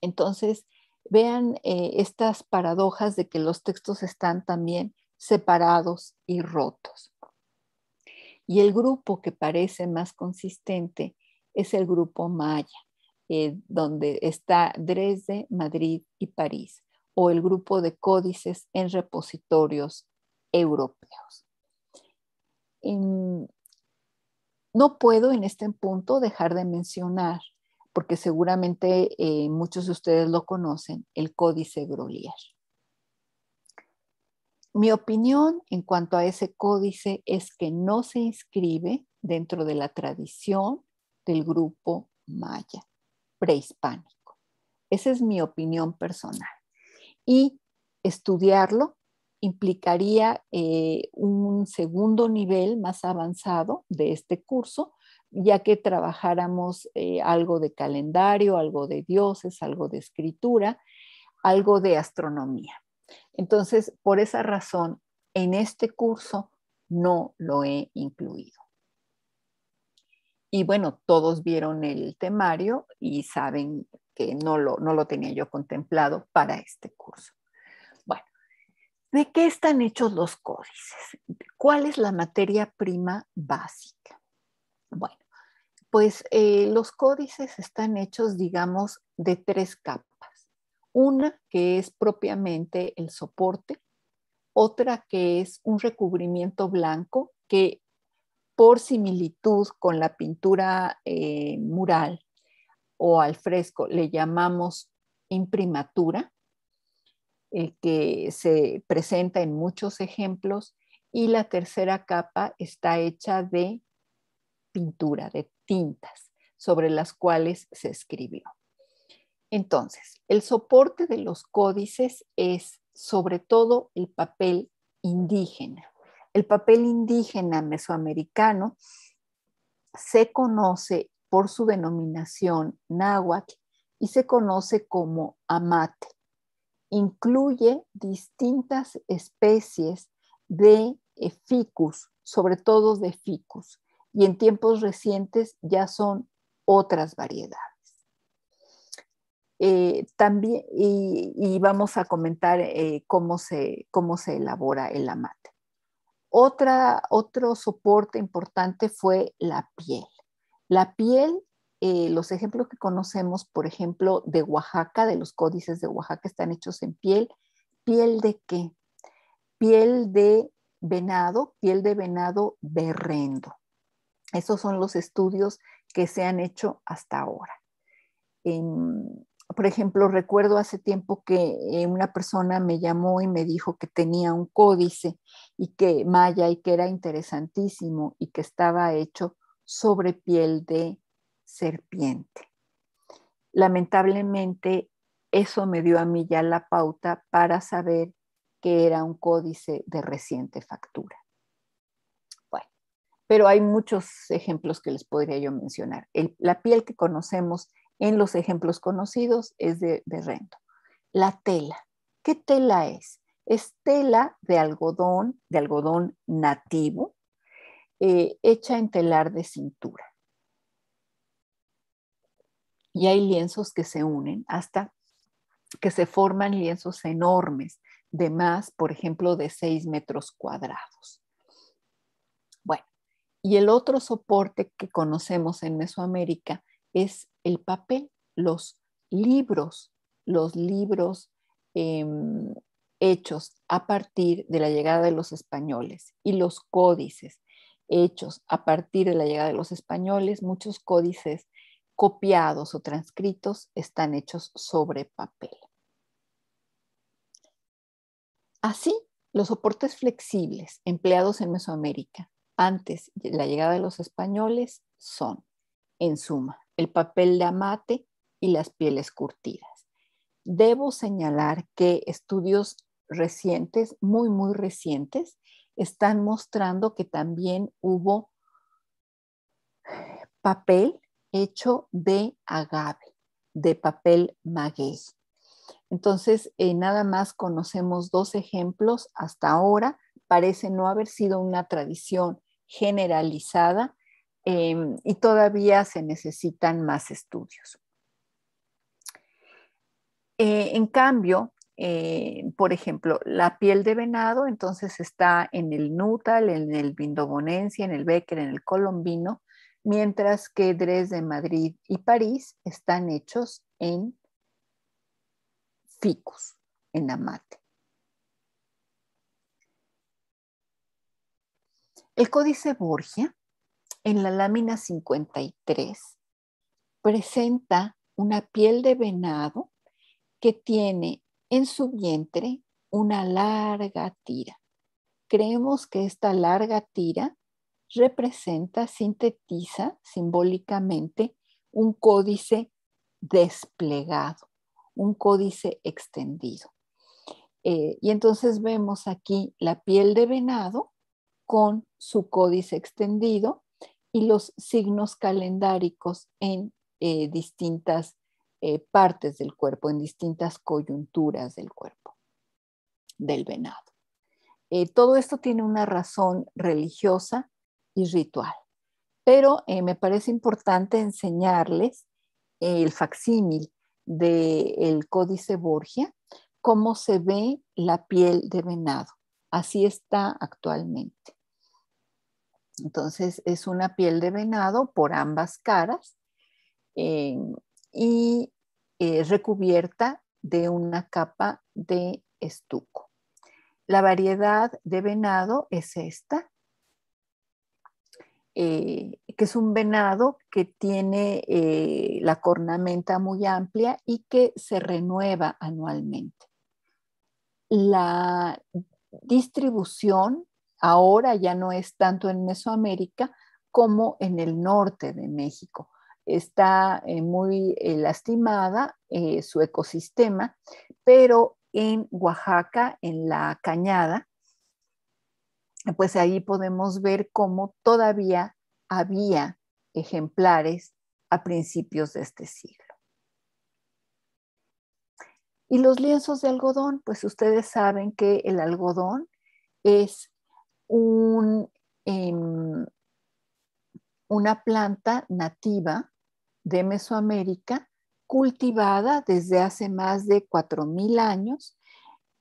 Entonces, vean eh, estas paradojas de que los textos están también separados y rotos. Y el grupo que parece más consistente es el grupo maya, eh, donde está Dresde, Madrid y París, o el grupo de códices en repositorios europeos. Em, no puedo en este punto dejar de mencionar, porque seguramente eh, muchos de ustedes lo conocen, el Códice Grolier. Mi opinión en cuanto a ese códice es que no se inscribe dentro de la tradición del grupo maya prehispánico. Esa es mi opinión personal. Y estudiarlo implicaría eh, un segundo nivel más avanzado de este curso, ya que trabajáramos eh, algo de calendario, algo de dioses, algo de escritura, algo de astronomía. Entonces, por esa razón, en este curso no lo he incluido. Y bueno, todos vieron el temario y saben que no lo, no lo tenía yo contemplado para este curso. Bueno, ¿de qué están hechos los códices? ¿Cuál es la materia prima básica? Bueno, pues eh, los códices están hechos, digamos, de tres capas. Una que es propiamente el soporte, otra que es un recubrimiento blanco, que por similitud con la pintura eh, mural o al fresco, le llamamos imprimatura, eh, que se presenta en muchos ejemplos, y la tercera capa está hecha de pintura, de tintas, sobre las cuales se escribió. Entonces, el soporte de los códices es sobre todo el papel indígena. El papel indígena mesoamericano se conoce por su denominación náhuatl y se conoce como amate. Incluye distintas especies de eh, ficus, sobre todo de ficus, y en tiempos recientes ya son otras variedades. Eh, también, y, vamos a comentar eh, cómo, se, cómo se elabora el amate. Otra, otro soporte importante fue la piel. La piel, eh, los ejemplos que conocemos, por ejemplo, de Oaxaca, de los códices de Oaxaca, están hechos en piel. ¿Piel de qué? Piel de venado, piel de venado berrendo. Esos son los estudios que se han hecho hasta ahora por ejemplo, recuerdo hace tiempo que eh, una persona me llamó y me dijo que tenía un códice y que maya y que era interesantísimo y que estaba hecho sobre piel de serpiente. Lamentablemente, eso me dio a mí ya la pauta para saber que era un códice de reciente factura. Bueno, pero hay muchos ejemplos que les podría yo mencionar. la piel que conocemos en los ejemplos conocidos es de Berrendo. La tela. ¿Qué tela es? Es tela de algodón, de algodón nativo, eh, hecha en telar de cintura. Y hay lienzos que se unen hasta que se forman lienzos enormes, de más, por ejemplo, de 6 metros cuadrados. Bueno, y el otro soporte que conocemos en Mesoamérica es el papel, los libros, los libros em, hechos a partir de la llegada de los españoles y los códices hechos a partir de la llegada de los españoles, muchos códices copiados o transcritos están hechos sobre papel. Así, los soportes flexibles empleados en Mesoamérica antes de la llegada de los españoles son, en suma, el papel de amate y las pieles curtidas. Debo señalar que estudios recientes, muy, muy recientes, están mostrando que también hubo papel hecho de agave, de papel maguey. Entonces, eh, nada más conocemos dos ejemplos hasta ahora. Parece no haber sido una tradición generalizada Em, y todavía se necesitan más estudios. Eh, en cambio, eh, por ejemplo, la piel de venado, entonces está en el Nutal, en el Vindobonense, en el Becker, en el Colombino, mientras que dres de Madrid y París están hechos en ficus, en amate. El códice Borgia en la lámina 53, presenta una piel de venado que tiene en su vientre una larga tira. Creemos que esta larga tira representa, sintetiza simbólicamente un códice desplegado, un códice extendido. Eh, y entonces vemos aquí la piel de venado con su códice extendido y los signos calendáricos en eh, distintas eh, partes del cuerpo, en distintas coyunturas del cuerpo, del venado. Eh, todo esto tiene una razón religiosa y ritual, pero me parece importante enseñarles el facsímil del Códice Borgia, cómo se ve la piel de venado. Así está actualmente. Entonces es una piel de venado por ambas caras eh, y eh, recubierta de una capa de estuco. La variedad de venado es esta, eh, que es un venado que tiene la cornamenta muy amplia y que se renueva anualmente. La distribución Ahora ya no es tanto en Mesoamérica como en el norte de México. Está eh, muy eh, lastimada eh, su ecosistema, pero en Oaxaca, en la cañada, pues ahí podemos ver cómo todavía había ejemplares a principios de este siglo. Y los lienzos de algodón, pues ustedes saben que el algodón es Em, una planta nativa de Mesoamérica cultivada desde hace más de 4.000 años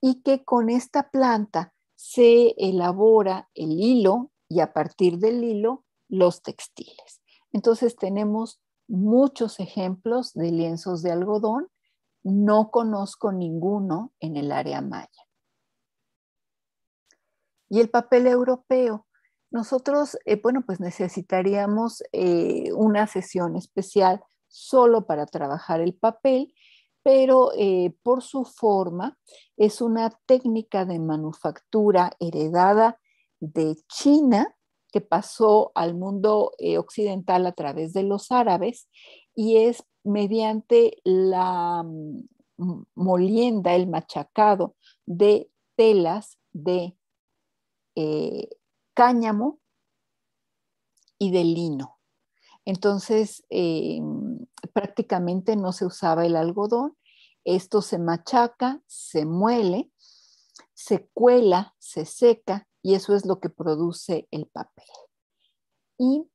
y que con esta planta se elabora el hilo y a partir del hilo los textiles. Entonces tenemos muchos ejemplos de lienzos de algodón, no conozco ninguno en el área maya. Y el papel europeo. Nosotros, eh, bueno, pues necesitaríamos eh, una sesión especial solo para trabajar el papel, pero eh, por su forma es una técnica de manufactura heredada de China que pasó al mundo occidental a través de los árabes y es mediante la mm, molienda, el machacado de telas de eh, cáñamo y de lino. Entonces, eh, prácticamente no se usaba el algodón. Esto se machaca, se muele, se cuela, se seca y eso es lo que produce el papel. Y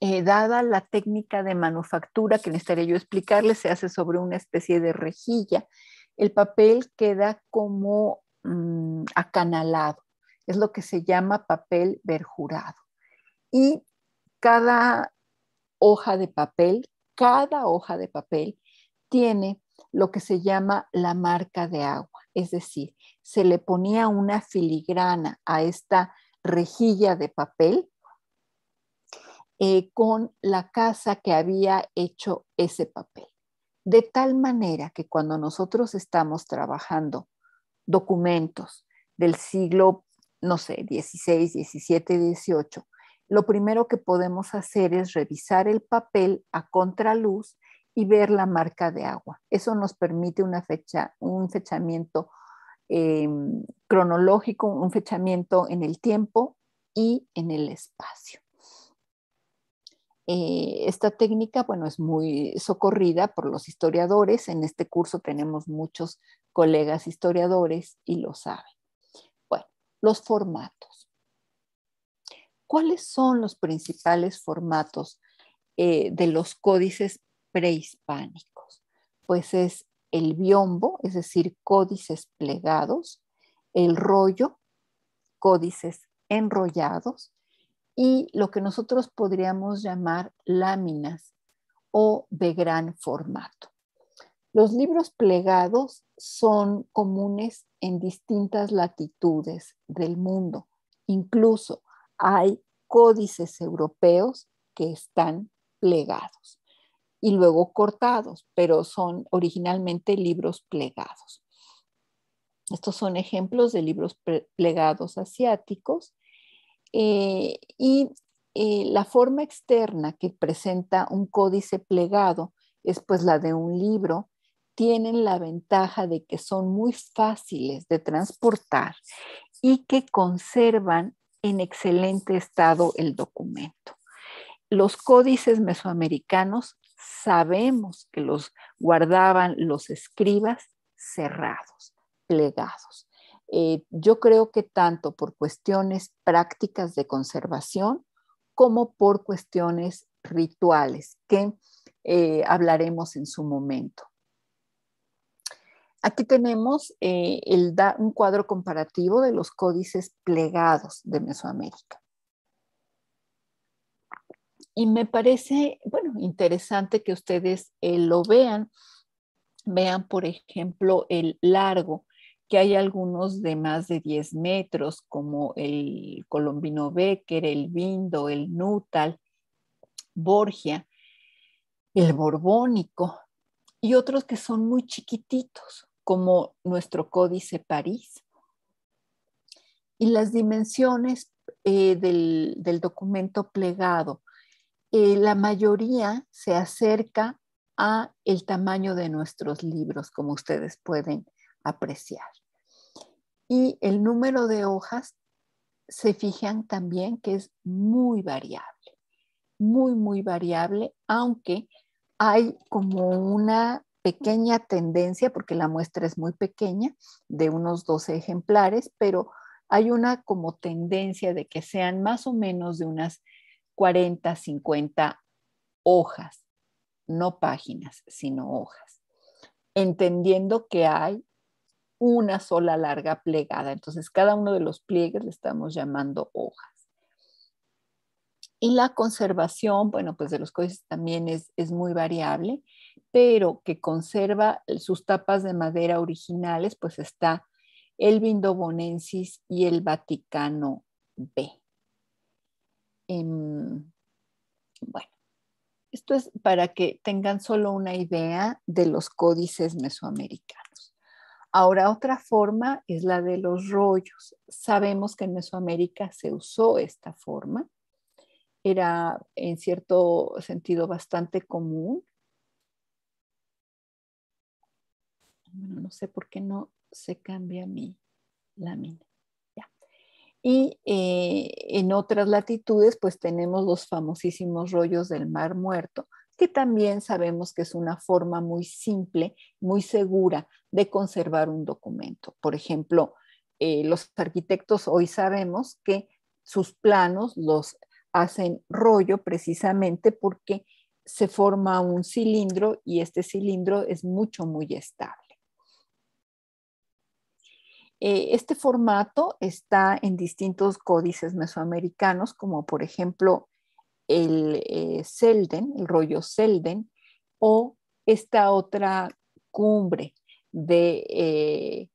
eh, dada la técnica de manufactura que necesitaría yo explicarles, se hace sobre una especie de rejilla, el papel queda como mm, acanalado es lo que se llama papel verjurado. Y cada hoja de papel, cada hoja de papel tiene lo que se llama la marca de agua, es decir, se le ponía una filigrana a esta rejilla de papel eh, con la casa que había hecho ese papel. De tal manera que cuando nosotros estamos trabajando documentos del siglo no sé, 16, 17, 18, lo primero que podemos hacer es revisar el papel a contraluz y ver la marca de agua. Eso nos permite una fecha, un fechamiento em, cronológico, un fechamiento en el tiempo y en el espacio. Eh, esta técnica, bueno, es muy socorrida por los historiadores. En este curso tenemos muchos colegas historiadores y lo saben los formatos. ¿Cuáles son los principales formatos eh, de los códices prehispánicos? Pues es el biombo, es decir, códices plegados, el rollo, códices enrollados y lo que nosotros podríamos llamar láminas o de gran formato. Los libros plegados son comunes en distintas latitudes del mundo. Incluso hay códices europeos que están plegados y luego cortados, pero son originalmente libros plegados. Estos son ejemplos de libros plegados asiáticos eh, y eh, la forma externa que presenta un códice plegado es pues la de un libro tienen la ventaja de que son muy fáciles de transportar y que conservan en excelente estado el documento. Los códices mesoamericanos sabemos que los guardaban los escribas cerrados, plegados. Eh, yo creo que tanto por cuestiones prácticas de conservación como por cuestiones rituales, que eh, hablaremos en su momento. Aquí tenemos eh, el un cuadro comparativo de los códices plegados de Mesoamérica. Y me parece, bueno, interesante que ustedes eh, lo vean. Vean, por ejemplo, el largo, que hay algunos de más de 10 metros, como el colombino Becker, el Bindo, el Nutal, Borgia, el Borbónico, y otros que son muy chiquititos como nuestro Códice París. Y las dimensiones eh, del, documento plegado, eh, la mayoría se acerca a el tamaño de nuestros libros, como ustedes pueden apreciar. Y el número de hojas se fijan también que es muy variable, muy, muy variable, aunque hay como una pequeña tendencia, porque la muestra es muy pequeña, de unos 12 ejemplares, pero hay una como tendencia de que sean más o menos de unas 40, 50 hojas, no páginas, sino hojas, entendiendo que hay una sola larga plegada. Entonces, cada uno de los pliegues le estamos llamando hojas. Y la conservación, bueno, pues de los códices también es, muy variable, pero que conserva sus tapas de madera originales, pues está el Vindobonensis y el Vaticano B. Em, bueno, esto es para que tengan solo una idea de los códices mesoamericanos. Ahora, otra forma es la de los rollos. Sabemos que en Mesoamérica se usó esta forma era en cierto sentido bastante común. Bueno, no sé por qué no se cambia mi lámina. Y eh, en otras latitudes, pues tenemos los famosísimos rollos del mar muerto, que también sabemos que es una forma muy simple, muy segura de conservar un documento. Por ejemplo, eh, los arquitectos hoy sabemos que sus planos los hacen rollo precisamente porque se forma un cilindro y este cilindro es mucho, muy estable. Eh, este formato está en distintos códices mesoamericanos, como por ejemplo el eh, Selden, el rollo Selden, o esta otra cumbre de eh,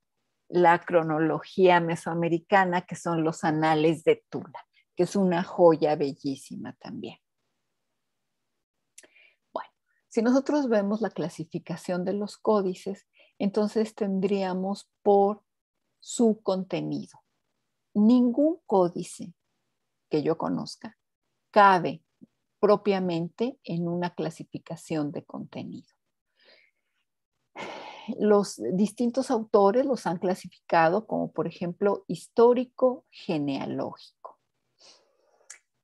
la cronología mesoamericana, que son los anales de Tula que es una joya bellísima también. Bueno, si nosotros vemos la clasificación de los códices, entonces tendríamos por su contenido. Ningún códice que yo conozca cabe propiamente en una clasificación de contenido. Los distintos autores los han clasificado como, por ejemplo, histórico-genealógico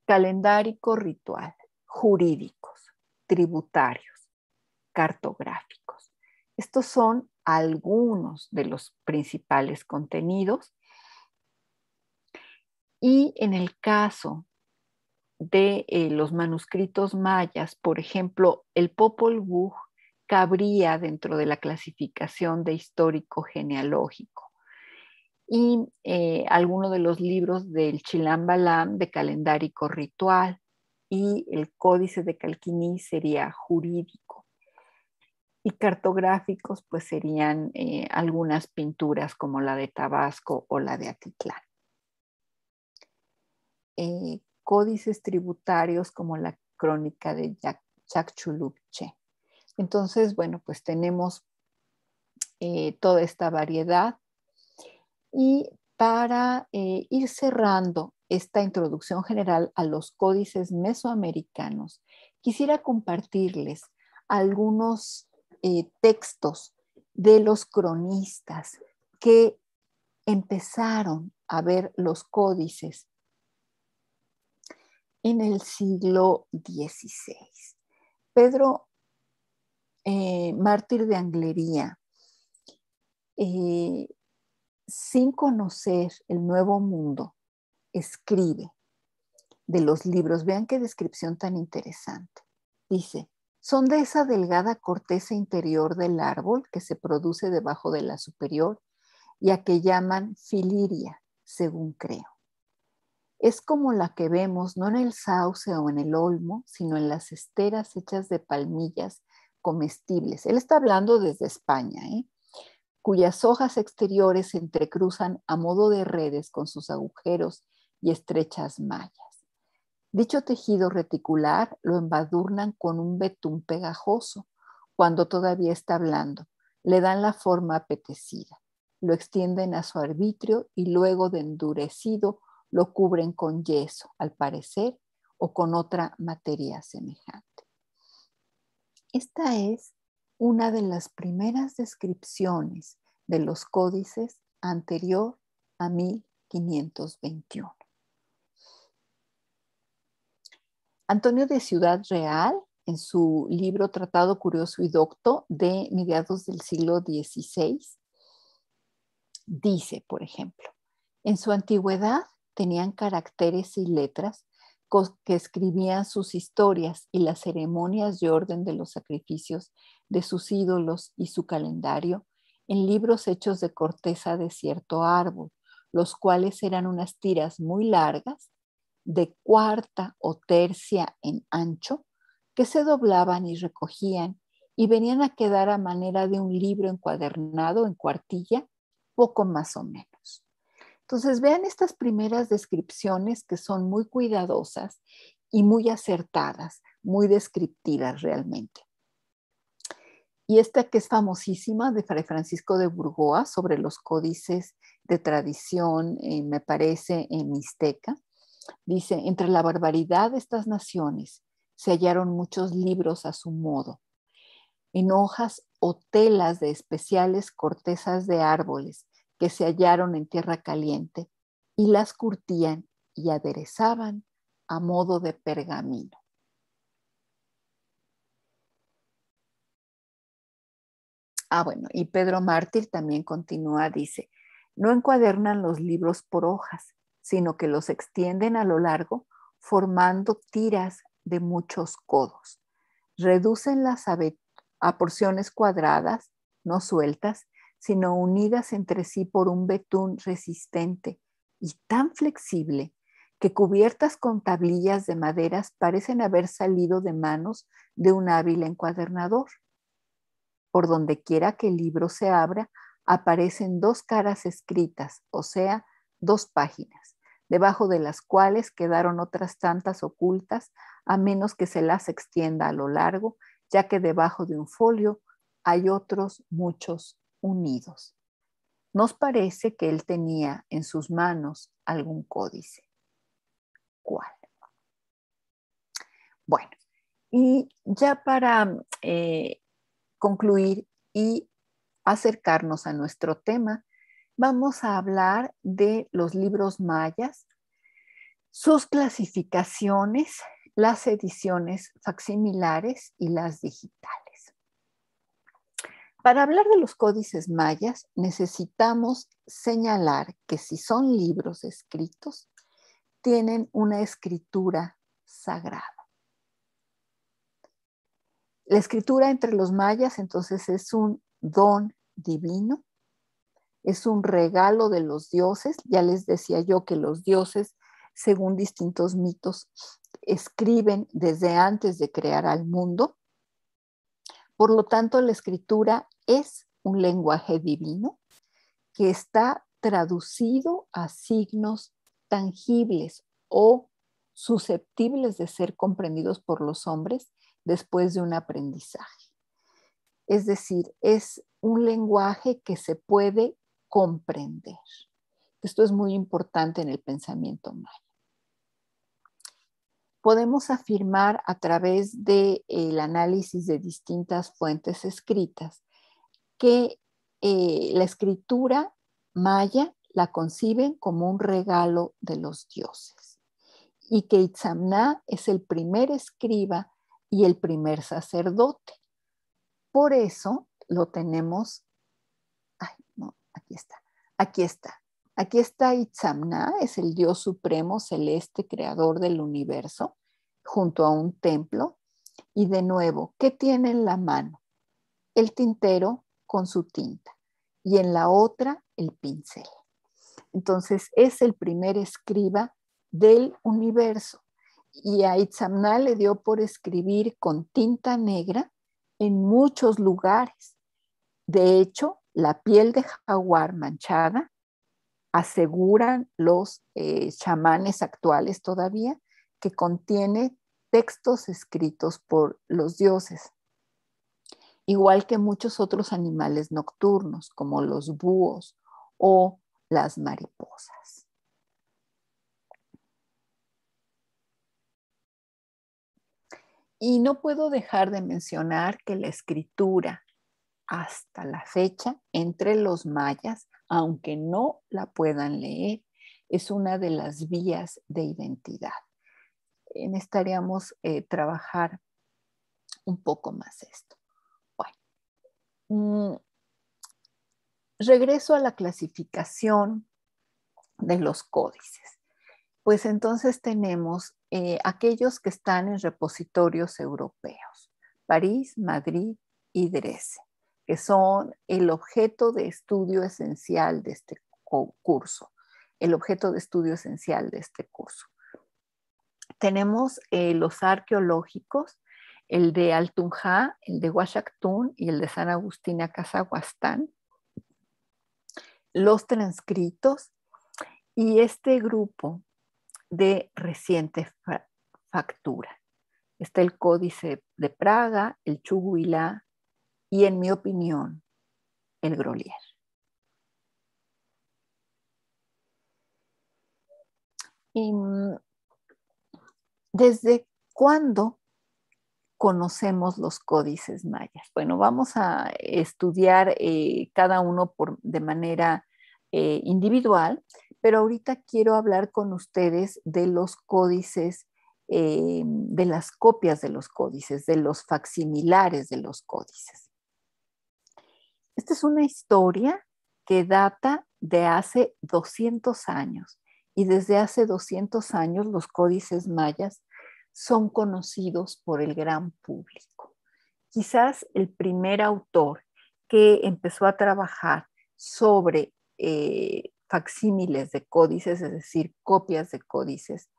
calendárico ritual, jurídicos, tributarios, cartográficos. Estos son algunos de los principales contenidos. Y en el caso de eh, los manuscritos mayas, por ejemplo, el Popol Vuh cabría dentro de la clasificación de histórico genealógico y eh, algunos de los libros del Chilambalam, Balam de calendárico ritual y el códice de Calquiní sería jurídico y cartográficos pues serían eh, algunas pinturas como la de Tabasco o la de Atitlán. Eh, códices tributarios como la crónica de Chacchulupche. Entonces, bueno, pues tenemos toda esta variedad y para eh, ir cerrando esta introducción general a los códices mesoamericanos, quisiera compartirles algunos eh, textos de los cronistas que empezaron a ver los códices en el siglo XVI. Pedro, eh, mártir de Anglería, sin conocer el nuevo mundo, escribe de los libros. Vean qué descripción tan interesante. Dice, son de esa delgada corteza interior del árbol que se produce debajo de la superior y a que llaman filiria, según creo. Es como la que vemos no en el sauce o en el olmo, sino en las esteras hechas de palmillas comestibles. Él está hablando desde España, ¿eh? cuyas hojas exteriores se entrecruzan a modo de redes con sus agujeros y estrechas mallas. Dicho tejido reticular lo embadurnan con un betún pegajoso cuando todavía está blando, le dan la forma apetecida, lo extienden a su arbitrio y luego de endurecido lo cubren con yeso, al parecer, o con otra materia semejante. Esta es una de las primeras descripciones de los códices anterior a 1521. Antonio de Ciudad Real, en su libro Tratado Curioso y Docto de mediados del siglo XVI, dice, por ejemplo, en su antigüedad tenían caracteres y letras que escribían sus historias y las ceremonias de orden de los sacrificios de sus ídolos y su calendario en libros hechos de corteza de cierto árbol, los cuales eran unas tiras muy largas, de cuarta o tercia en ancho, que se doblaban y recogían y venían a quedar a manera de un libro encuadernado en cuartilla, poco más o menos. Entonces vean estas primeras descripciones que son muy cuidadosas y muy acertadas, muy descriptivas realmente. Y esta que es famosísima de Fray Francisco de Burgoa sobre los códices de tradición, eh, me parece, en eh, Mixteca, dice, entre la barbaridad de estas naciones se hallaron muchos libros a su modo, en hojas o telas de especiales cortezas de árboles que se hallaron en tierra caliente y las curtían y aderezaban a modo de pergamino. Ah, bueno, y Pedro Mártir también continúa, dice, no encuadernan los libros por hojas, sino que los extienden a lo largo formando tiras de muchos codos. Reducen las a porciones cuadradas, no sueltas, sino unidas entre sí por un betún resistente y tan flexible que cubiertas con tablillas de maderas parecen haber salido de manos de un hábil encuadernador. Por donde quiera que el libro se abra, aparecen dos caras escritas, o sea, dos páginas, debajo de las cuales quedaron otras tantas ocultas, a menos que se las extienda a lo largo, ya que debajo de un folio hay otros muchos unidos. Nos parece que él tenía en sus manos algún códice. ¿Cuál? Bueno, y ya para eh, concluir y acercarnos a nuestro tema, vamos a hablar de los libros mayas, sus clasificaciones, las ediciones facsimilares y las digitales. Para hablar de los códices mayas, necesitamos señalar que si son libros escritos, tienen una escritura sagrada. La escritura entre los mayas entonces es un don divino, es un regalo de los dioses. Ya les decía yo que los dioses, según distintos mitos, escriben desde antes de crear al mundo. Por lo tanto, la escritura es un lenguaje divino que está traducido a signos tangibles o susceptibles de ser comprendidos por los hombres después de un aprendizaje. Es decir, es un lenguaje que se puede comprender. Esto es muy importante en el pensamiento maya. Podemos afirmar a través del análisis de distintas fuentes escritas que eh, la escritura maya la conciben como un regalo de los dioses y que Itzamna es el primer escriba y el primer sacerdote. Por eso lo tenemos. Ay, no, aquí está, aquí está. Aquí está Itzamna, es el Dios supremo celeste, creador del universo, junto a un templo. Y de nuevo, ¿qué tiene en la mano? El tintero con su tinta y en la otra el pincel. Entonces es el primer escriba del universo y a Itzamna le dio por escribir con tinta negra en muchos lugares. De hecho, la piel de jaguar manchada, aseguran los eh, chamanes actuales todavía, que contiene textos escritos por los dioses, igual que muchos otros animales nocturnos, como los búhos o las mariposas. Y no puedo dejar de mencionar que la escritura hasta la fecha entre los mayas, aunque no la puedan leer, es una de las vías de identidad. Eh, necesitaríamos eh, trabajar un poco más esto. Bueno, mm, regreso a la clasificación de los códices pues entonces tenemos eh, aquellos que están en repositorios europeos, París, Madrid y Dresde, que son el objeto de estudio esencial de este curso, el objeto de estudio esencial de este curso. Tenemos eh, los arqueológicos, el de Altunja, el de Huachactún y el de San Agustín a los transcritos, y este grupo de reciente factura. Está el Códice de Praga, el Chuguilá y, en mi opinión, el Grolier. Mm, ¿Desde cuándo conocemos los códices mayas? Bueno, vamos a estudiar eh, cada uno de manera eh, individual pero ahorita quiero hablar con ustedes de los códices, eh, de las copias de los códices, de los facsimilares de los códices. Esta es una historia que data de hace 200 años y desde hace 200 años los códices mayas son conocidos por el gran público. Quizás el primer autor que empezó a trabajar sobre eh, facsímiles de códices, es decir, copias de códices,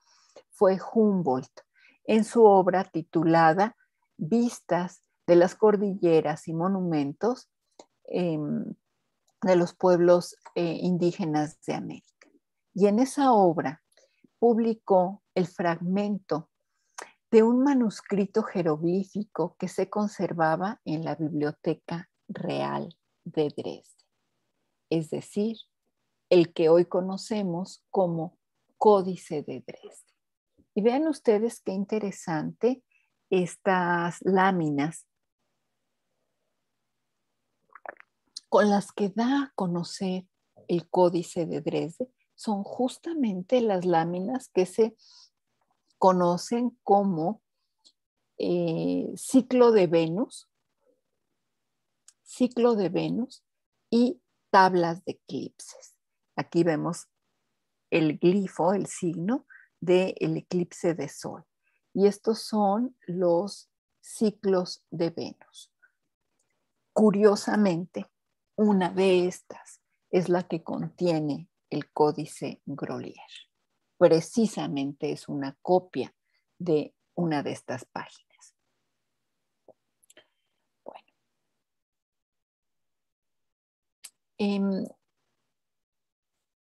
fue Humboldt en su obra titulada Vistas de las cordilleras y monumentos em, de los pueblos eh, indígenas de América. Y en esa obra publicó el fragmento de un manuscrito jeroglífico que se conservaba en la Biblioteca Real de Dresde, es decir, el que hoy conocemos como Códice de Dresde. Y vean ustedes qué interesante estas láminas con las que da a conocer el Códice de Dresde son justamente las láminas que se conocen como eh, ciclo de Venus, ciclo de Venus y tablas de eclipses. Aquí vemos el glifo, el signo del el eclipse de sol. Y estos son los ciclos de Venus. Curiosamente, una de estas es la que contiene el códice Grolier. Precisamente es una copia de una de estas páginas. Bueno. Em,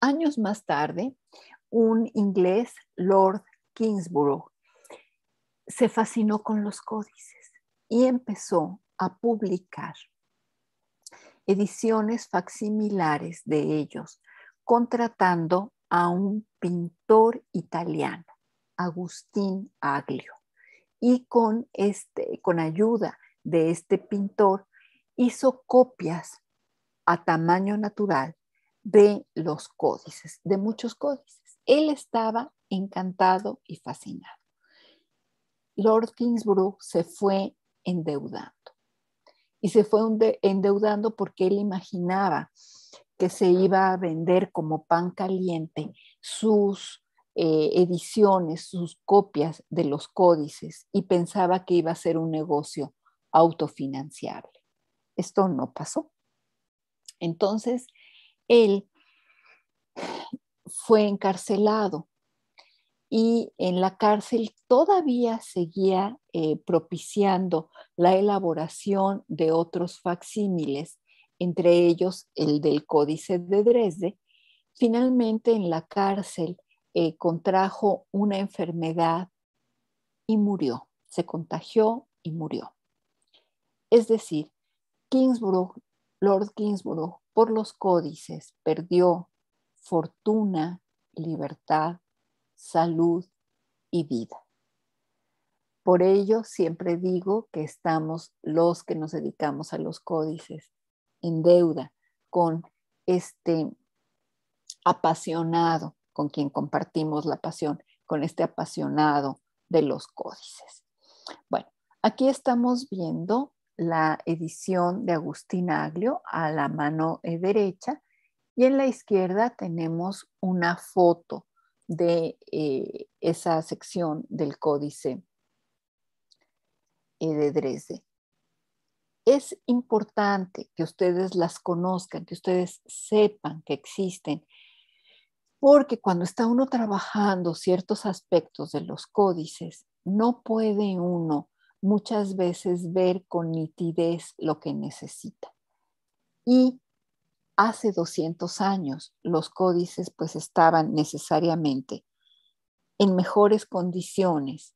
años más tarde, un inglés, Lord Kingsborough, se fascinó con los códices y empezó a publicar ediciones facsimilares de ellos, contratando a un pintor italiano, Agustín Aglio. Y con, este, con ayuda de este pintor hizo copias a tamaño natural de los códices, de muchos códices. Él estaba encantado y fascinado. Lord Kingsborough se fue endeudando y se fue endeudando porque él imaginaba que se iba a vender como pan caliente sus eh, ediciones, sus copias de los códices y pensaba que iba a ser un negocio autofinanciable. Esto no pasó. Entonces, él fue encarcelado y en la cárcel todavía seguía eh, propiciando la elaboración de otros facsímiles, entre ellos el del Códice de Dresde. Finalmente en la cárcel eh, contrajo una enfermedad y murió, se contagió y murió. Es decir, Kingsborough Lord ginsburg por los códices perdió fortuna, libertad, salud y vida. Por ello siempre digo que estamos los que nos dedicamos a los códices en deuda con este apasionado con quien compartimos la pasión, con este apasionado de los códices. Bueno, aquí estamos viendo la edición de Agustín Aglio a la mano eh, derecha y en la izquierda tenemos una foto de eh, esa sección del códice eh, de Dresde. Es importante que ustedes las conozcan, que ustedes sepan que existen, porque cuando está uno trabajando ciertos aspectos de los códices, no puede uno muchas veces ver con nitidez lo que necesita. Y hace 200 años los códices pues estaban necesariamente en mejores condiciones,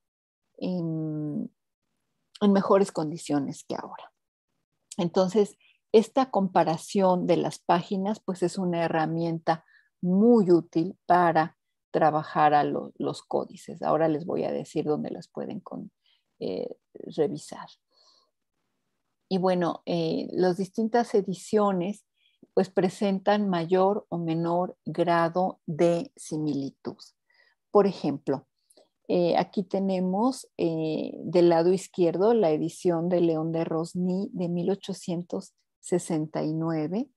en, mejores condiciones que ahora. Entonces, esta comparación de las páginas pues es una herramienta muy útil para trabajar a los códices. Ahora les voy a decir dónde las pueden encontrar. Eh, revisar. Y bueno, eh, las distintas ediciones pues presentan mayor o menor grado de similitud. Por ejemplo, eh, aquí tenemos del lado izquierdo la edición de León de Rosny de 1869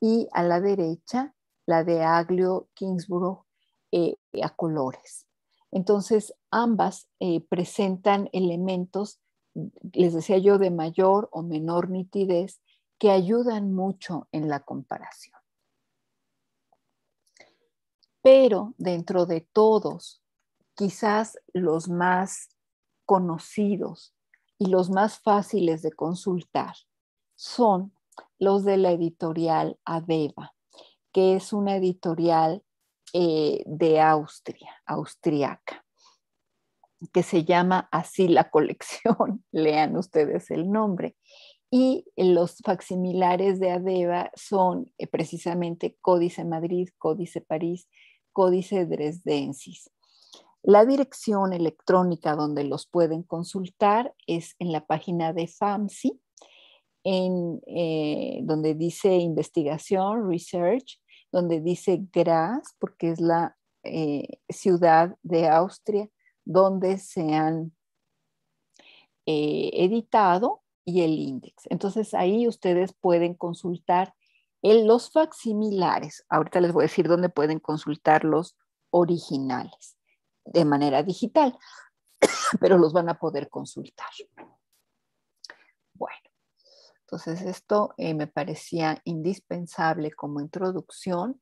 y a la derecha la de Aglio Kingsborough a colores. Entonces, ambas eh, presentan elementos, mm, les decía yo, de mayor o menor nitidez, que ayudan mucho en la comparación. Pero dentro de todos, quizás los más conocidos y los más fáciles de consultar son los de la editorial Adeba, que es una editorial eh, de Austria, austriaca, que se llama así la [laughs] colección, lean ustedes el nombre. Y los facsimilares de ADEVA son eh, precisamente Códice Madrid, Códice París, Códice Dresdensis. La dirección electrónica donde los pueden consultar es en la página de FAMSI, en, eh, donde dice investigación, research, donde dice Graz, porque es la eh, ciudad de Austria donde se han eh, editado y el índice. Entonces ahí ustedes pueden consultar los facsimilares. Ahorita les voy a decir dónde pueden consultar los originales de manera digital, [coughs] pero los van a poder consultar. Bueno, entonces, esto eh, me parecía indispensable como introducción.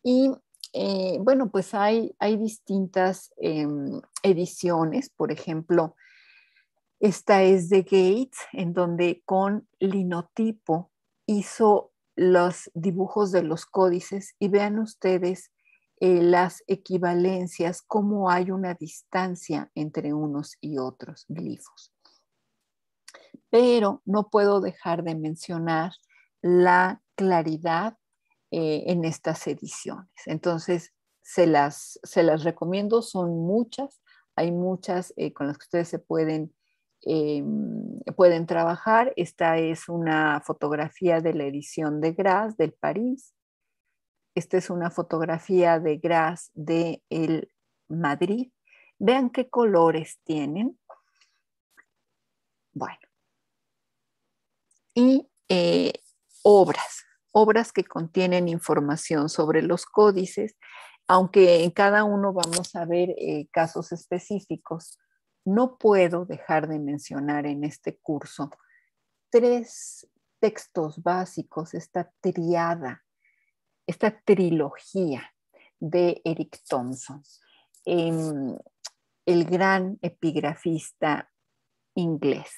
Y eh, bueno, pues hay, distintas em, ediciones, por ejemplo, esta es de Gates, en donde con linotipo hizo los dibujos de los códices y vean ustedes eh, las equivalencias, cómo hay una distancia entre unos y otros glifos pero no puedo dejar de mencionar la claridad eh, en estas ediciones. Entonces, se las, se las recomiendo, son muchas, hay muchas eh, con las que ustedes se pueden, eh, pueden trabajar. Esta es una fotografía de la edición de Gras del París. Esta es una fotografía de Gras de el Madrid. Vean qué colores tienen. Bueno, y eh, obras, obras que contienen información sobre los códices, aunque en cada uno vamos a ver eh, casos específicos. No puedo dejar de mencionar en este curso tres textos básicos, esta triada, esta trilogía de Eric Thompson, em, el gran epigrafista inglés.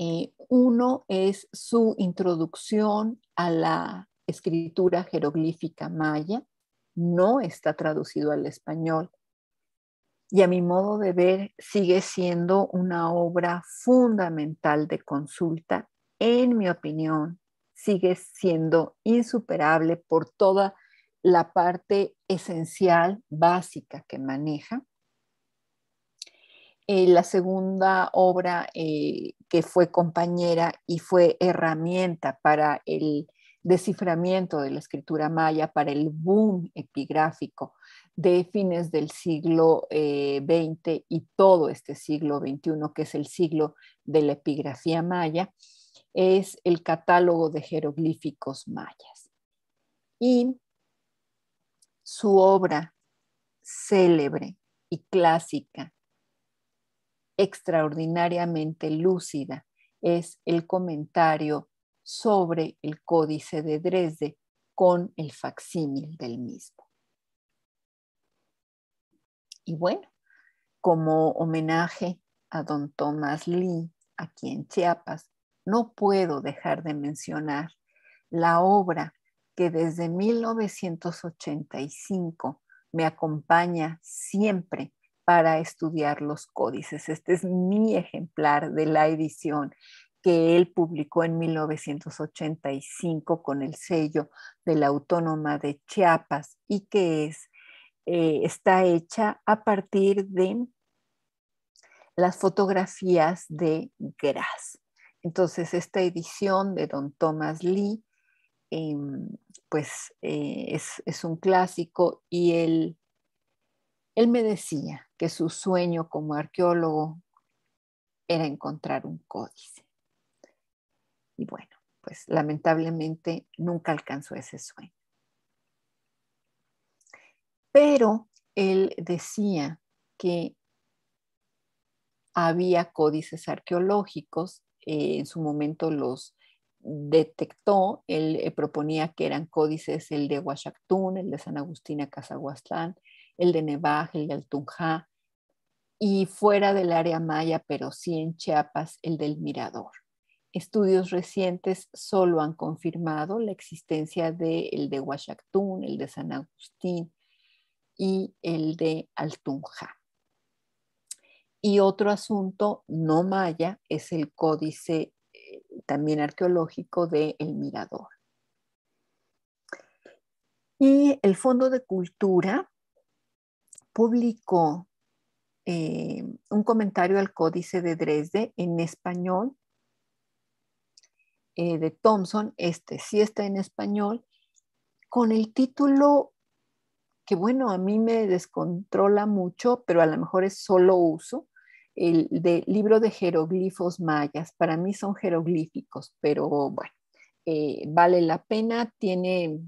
Eh, uno es su introducción a la escritura jeroglífica maya, no está traducido al español. Y a mi modo de ver, sigue siendo una obra fundamental de consulta. En mi opinión, sigue siendo insuperable por toda la parte esencial, básica que maneja. Eh, la segunda obra eh, que fue compañera y fue herramienta para el desciframiento de la escritura maya, para el boom epigráfico de fines del siglo XX eh, y todo este siglo XXI, que es el siglo de la epigrafía maya, es el catálogo de jeroglíficos mayas. Y su obra célebre y clásica extraordinariamente lúcida. Es el comentario sobre el Códice de Dresde con el facsímil del mismo. Y bueno, como homenaje a don Tomás Lee, aquí en Chiapas, no puedo dejar de mencionar la obra que desde 1985 me acompaña siempre para estudiar los códices. Este es mi ejemplar de la edición que él publicó en 1985 con el sello de la Autónoma de Chiapas y que es, eh, está hecha a partir de las fotografías de Gras. Entonces, esta edición de Don Thomas Lee, em, pues eh, es, es, un clásico y él, él me decía, que su sueño como arqueólogo era encontrar un códice. Y bueno, pues lamentablemente nunca alcanzó ese sueño. Pero él decía que había códices arqueológicos, eh, en su momento los detectó, él eh, proponía que eran códices el de Huachactún, el de San Agustín a Cazahuatlán, el de Nevaj, el de Altunja y fuera del área maya, pero sí en Chiapas, el del Mirador. Estudios recientes solo han confirmado la existencia del el de Huachactún, el de San Agustín y el de Altunja. Y otro asunto no maya es el códice eh, también arqueológico de El Mirador. Y el Fondo de Cultura publicó eh, un comentario al Códice de Dresde en español eh, de Thompson, este sí está en español, con el título que bueno, a mí me descontrola mucho, pero a lo mejor es solo uso, el de libro de jeroglifos mayas. Para mí son jeroglíficos, pero bueno, eh, vale la pena, tiene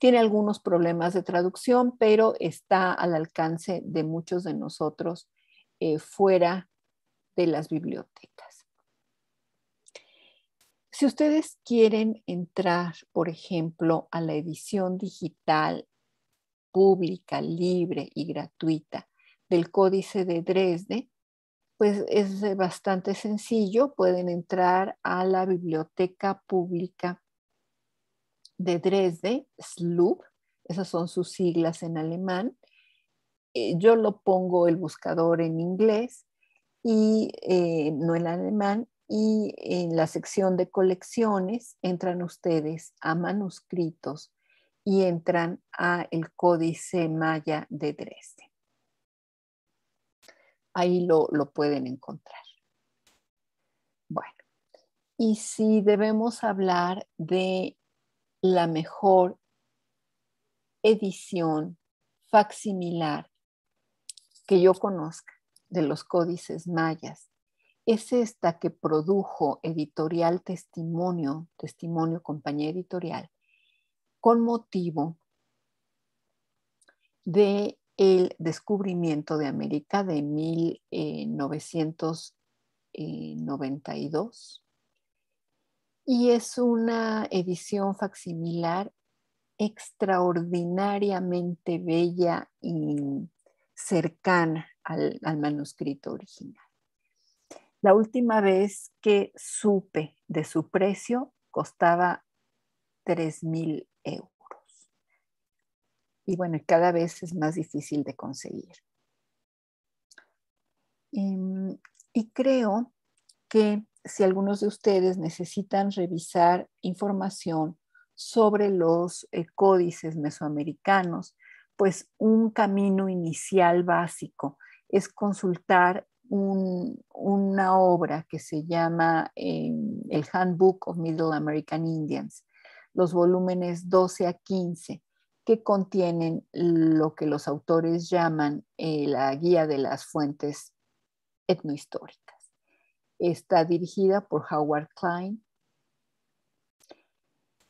tiene algunos problemas de traducción, pero está al alcance de muchos de nosotros eh, fuera de las bibliotecas. Si ustedes quieren entrar, por ejemplo, a la edición digital pública, libre y gratuita del Códice de Dresde, pues es bastante sencillo, pueden entrar a la biblioteca pública de Dresde, SLUB, esas son sus siglas en alemán. Eh, yo lo pongo el buscador en inglés y eh, no en alemán. Y en la sección de colecciones entran ustedes a manuscritos y entran a el códice maya de Dresde. Ahí lo, lo pueden encontrar. Bueno, y si debemos hablar de la mejor edición facsimilar que yo conozca de los códices mayas es esta que produjo editorial testimonio, testimonio compañía editorial, con motivo de el descubrimiento de América de 1992 y es una edición facsimilar extraordinariamente bella y cercana al, manuscrito original. La última vez que supe de su precio costaba 3.000 euros. Y bueno, cada vez es más difícil de conseguir. Em, y creo que si algunos de ustedes necesitan revisar información sobre los eh, códices mesoamericanos, pues un camino inicial básico es consultar una obra que se llama eh, El Handbook of Middle American Indians, los volúmenes 12 a 15, que contienen lo que los autores llaman eh, la guía de las fuentes etnohistóricas está dirigida por Howard Klein.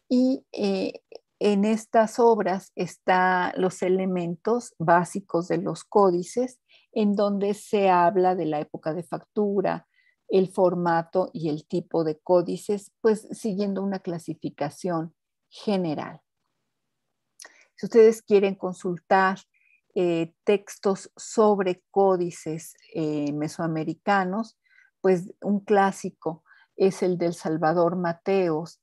Y eh, en estas obras están los elementos básicos de los códices, en donde se habla de la época de factura, el formato y el tipo de códices, pues siguiendo una clasificación general. Si ustedes quieren consultar eh, textos sobre códices eh, mesoamericanos, pues un clásico es el del Salvador Mateos,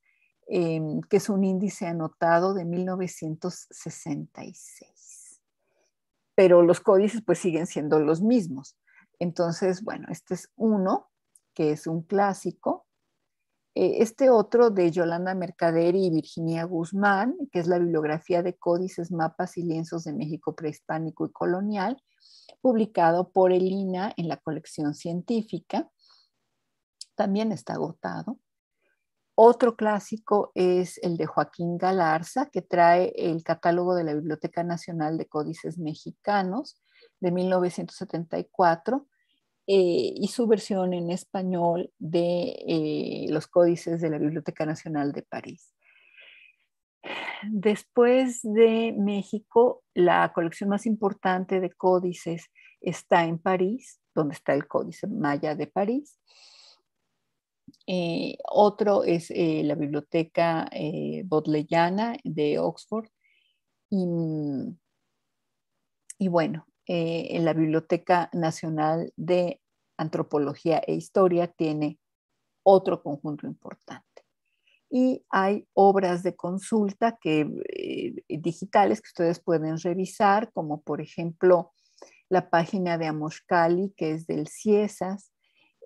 em, que es un índice anotado de 1966. Pero los códices pues siguen siendo los mismos. Entonces, bueno, este es uno, que es un clásico. Eh, este otro de Yolanda Mercader y Virginia Guzmán, que es la bibliografía de códices, mapas y lienzos de México prehispánico y colonial, publicado por el INAH en la colección científica también está agotado. Otro clásico es el de Joaquín Galarza, que trae el catálogo de la Biblioteca Nacional de Códices Mexicanos de 1974 eh, y su versión en español de eh, los códices de la Biblioteca Nacional de París. Después de México, la colección más importante de códices está en París, donde está el Códice Maya de París eh, otro es eh, la Biblioteca eh, Bodleiana de Oxford. Y, mm, bueno, la Biblioteca Nacional de Antropología e Historia tiene otro conjunto importante. Y hay obras de consulta que, digitales que ustedes pueden revisar, como por ejemplo la página de Amoshkali, que es del CIESAS,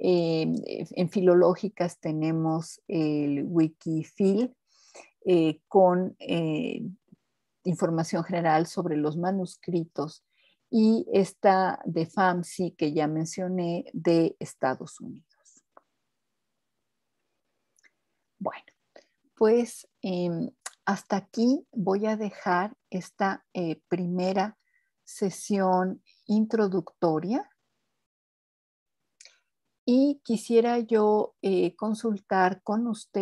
Em, eh, en filológicas tenemos el Wikifil eh, con eh, información general sobre los manuscritos y esta de FAMSI que ya mencioné de Estados Unidos. Bueno, pues em, hasta aquí voy a dejar esta primera sesión introductoria y quisiera yo eh, consultar con usted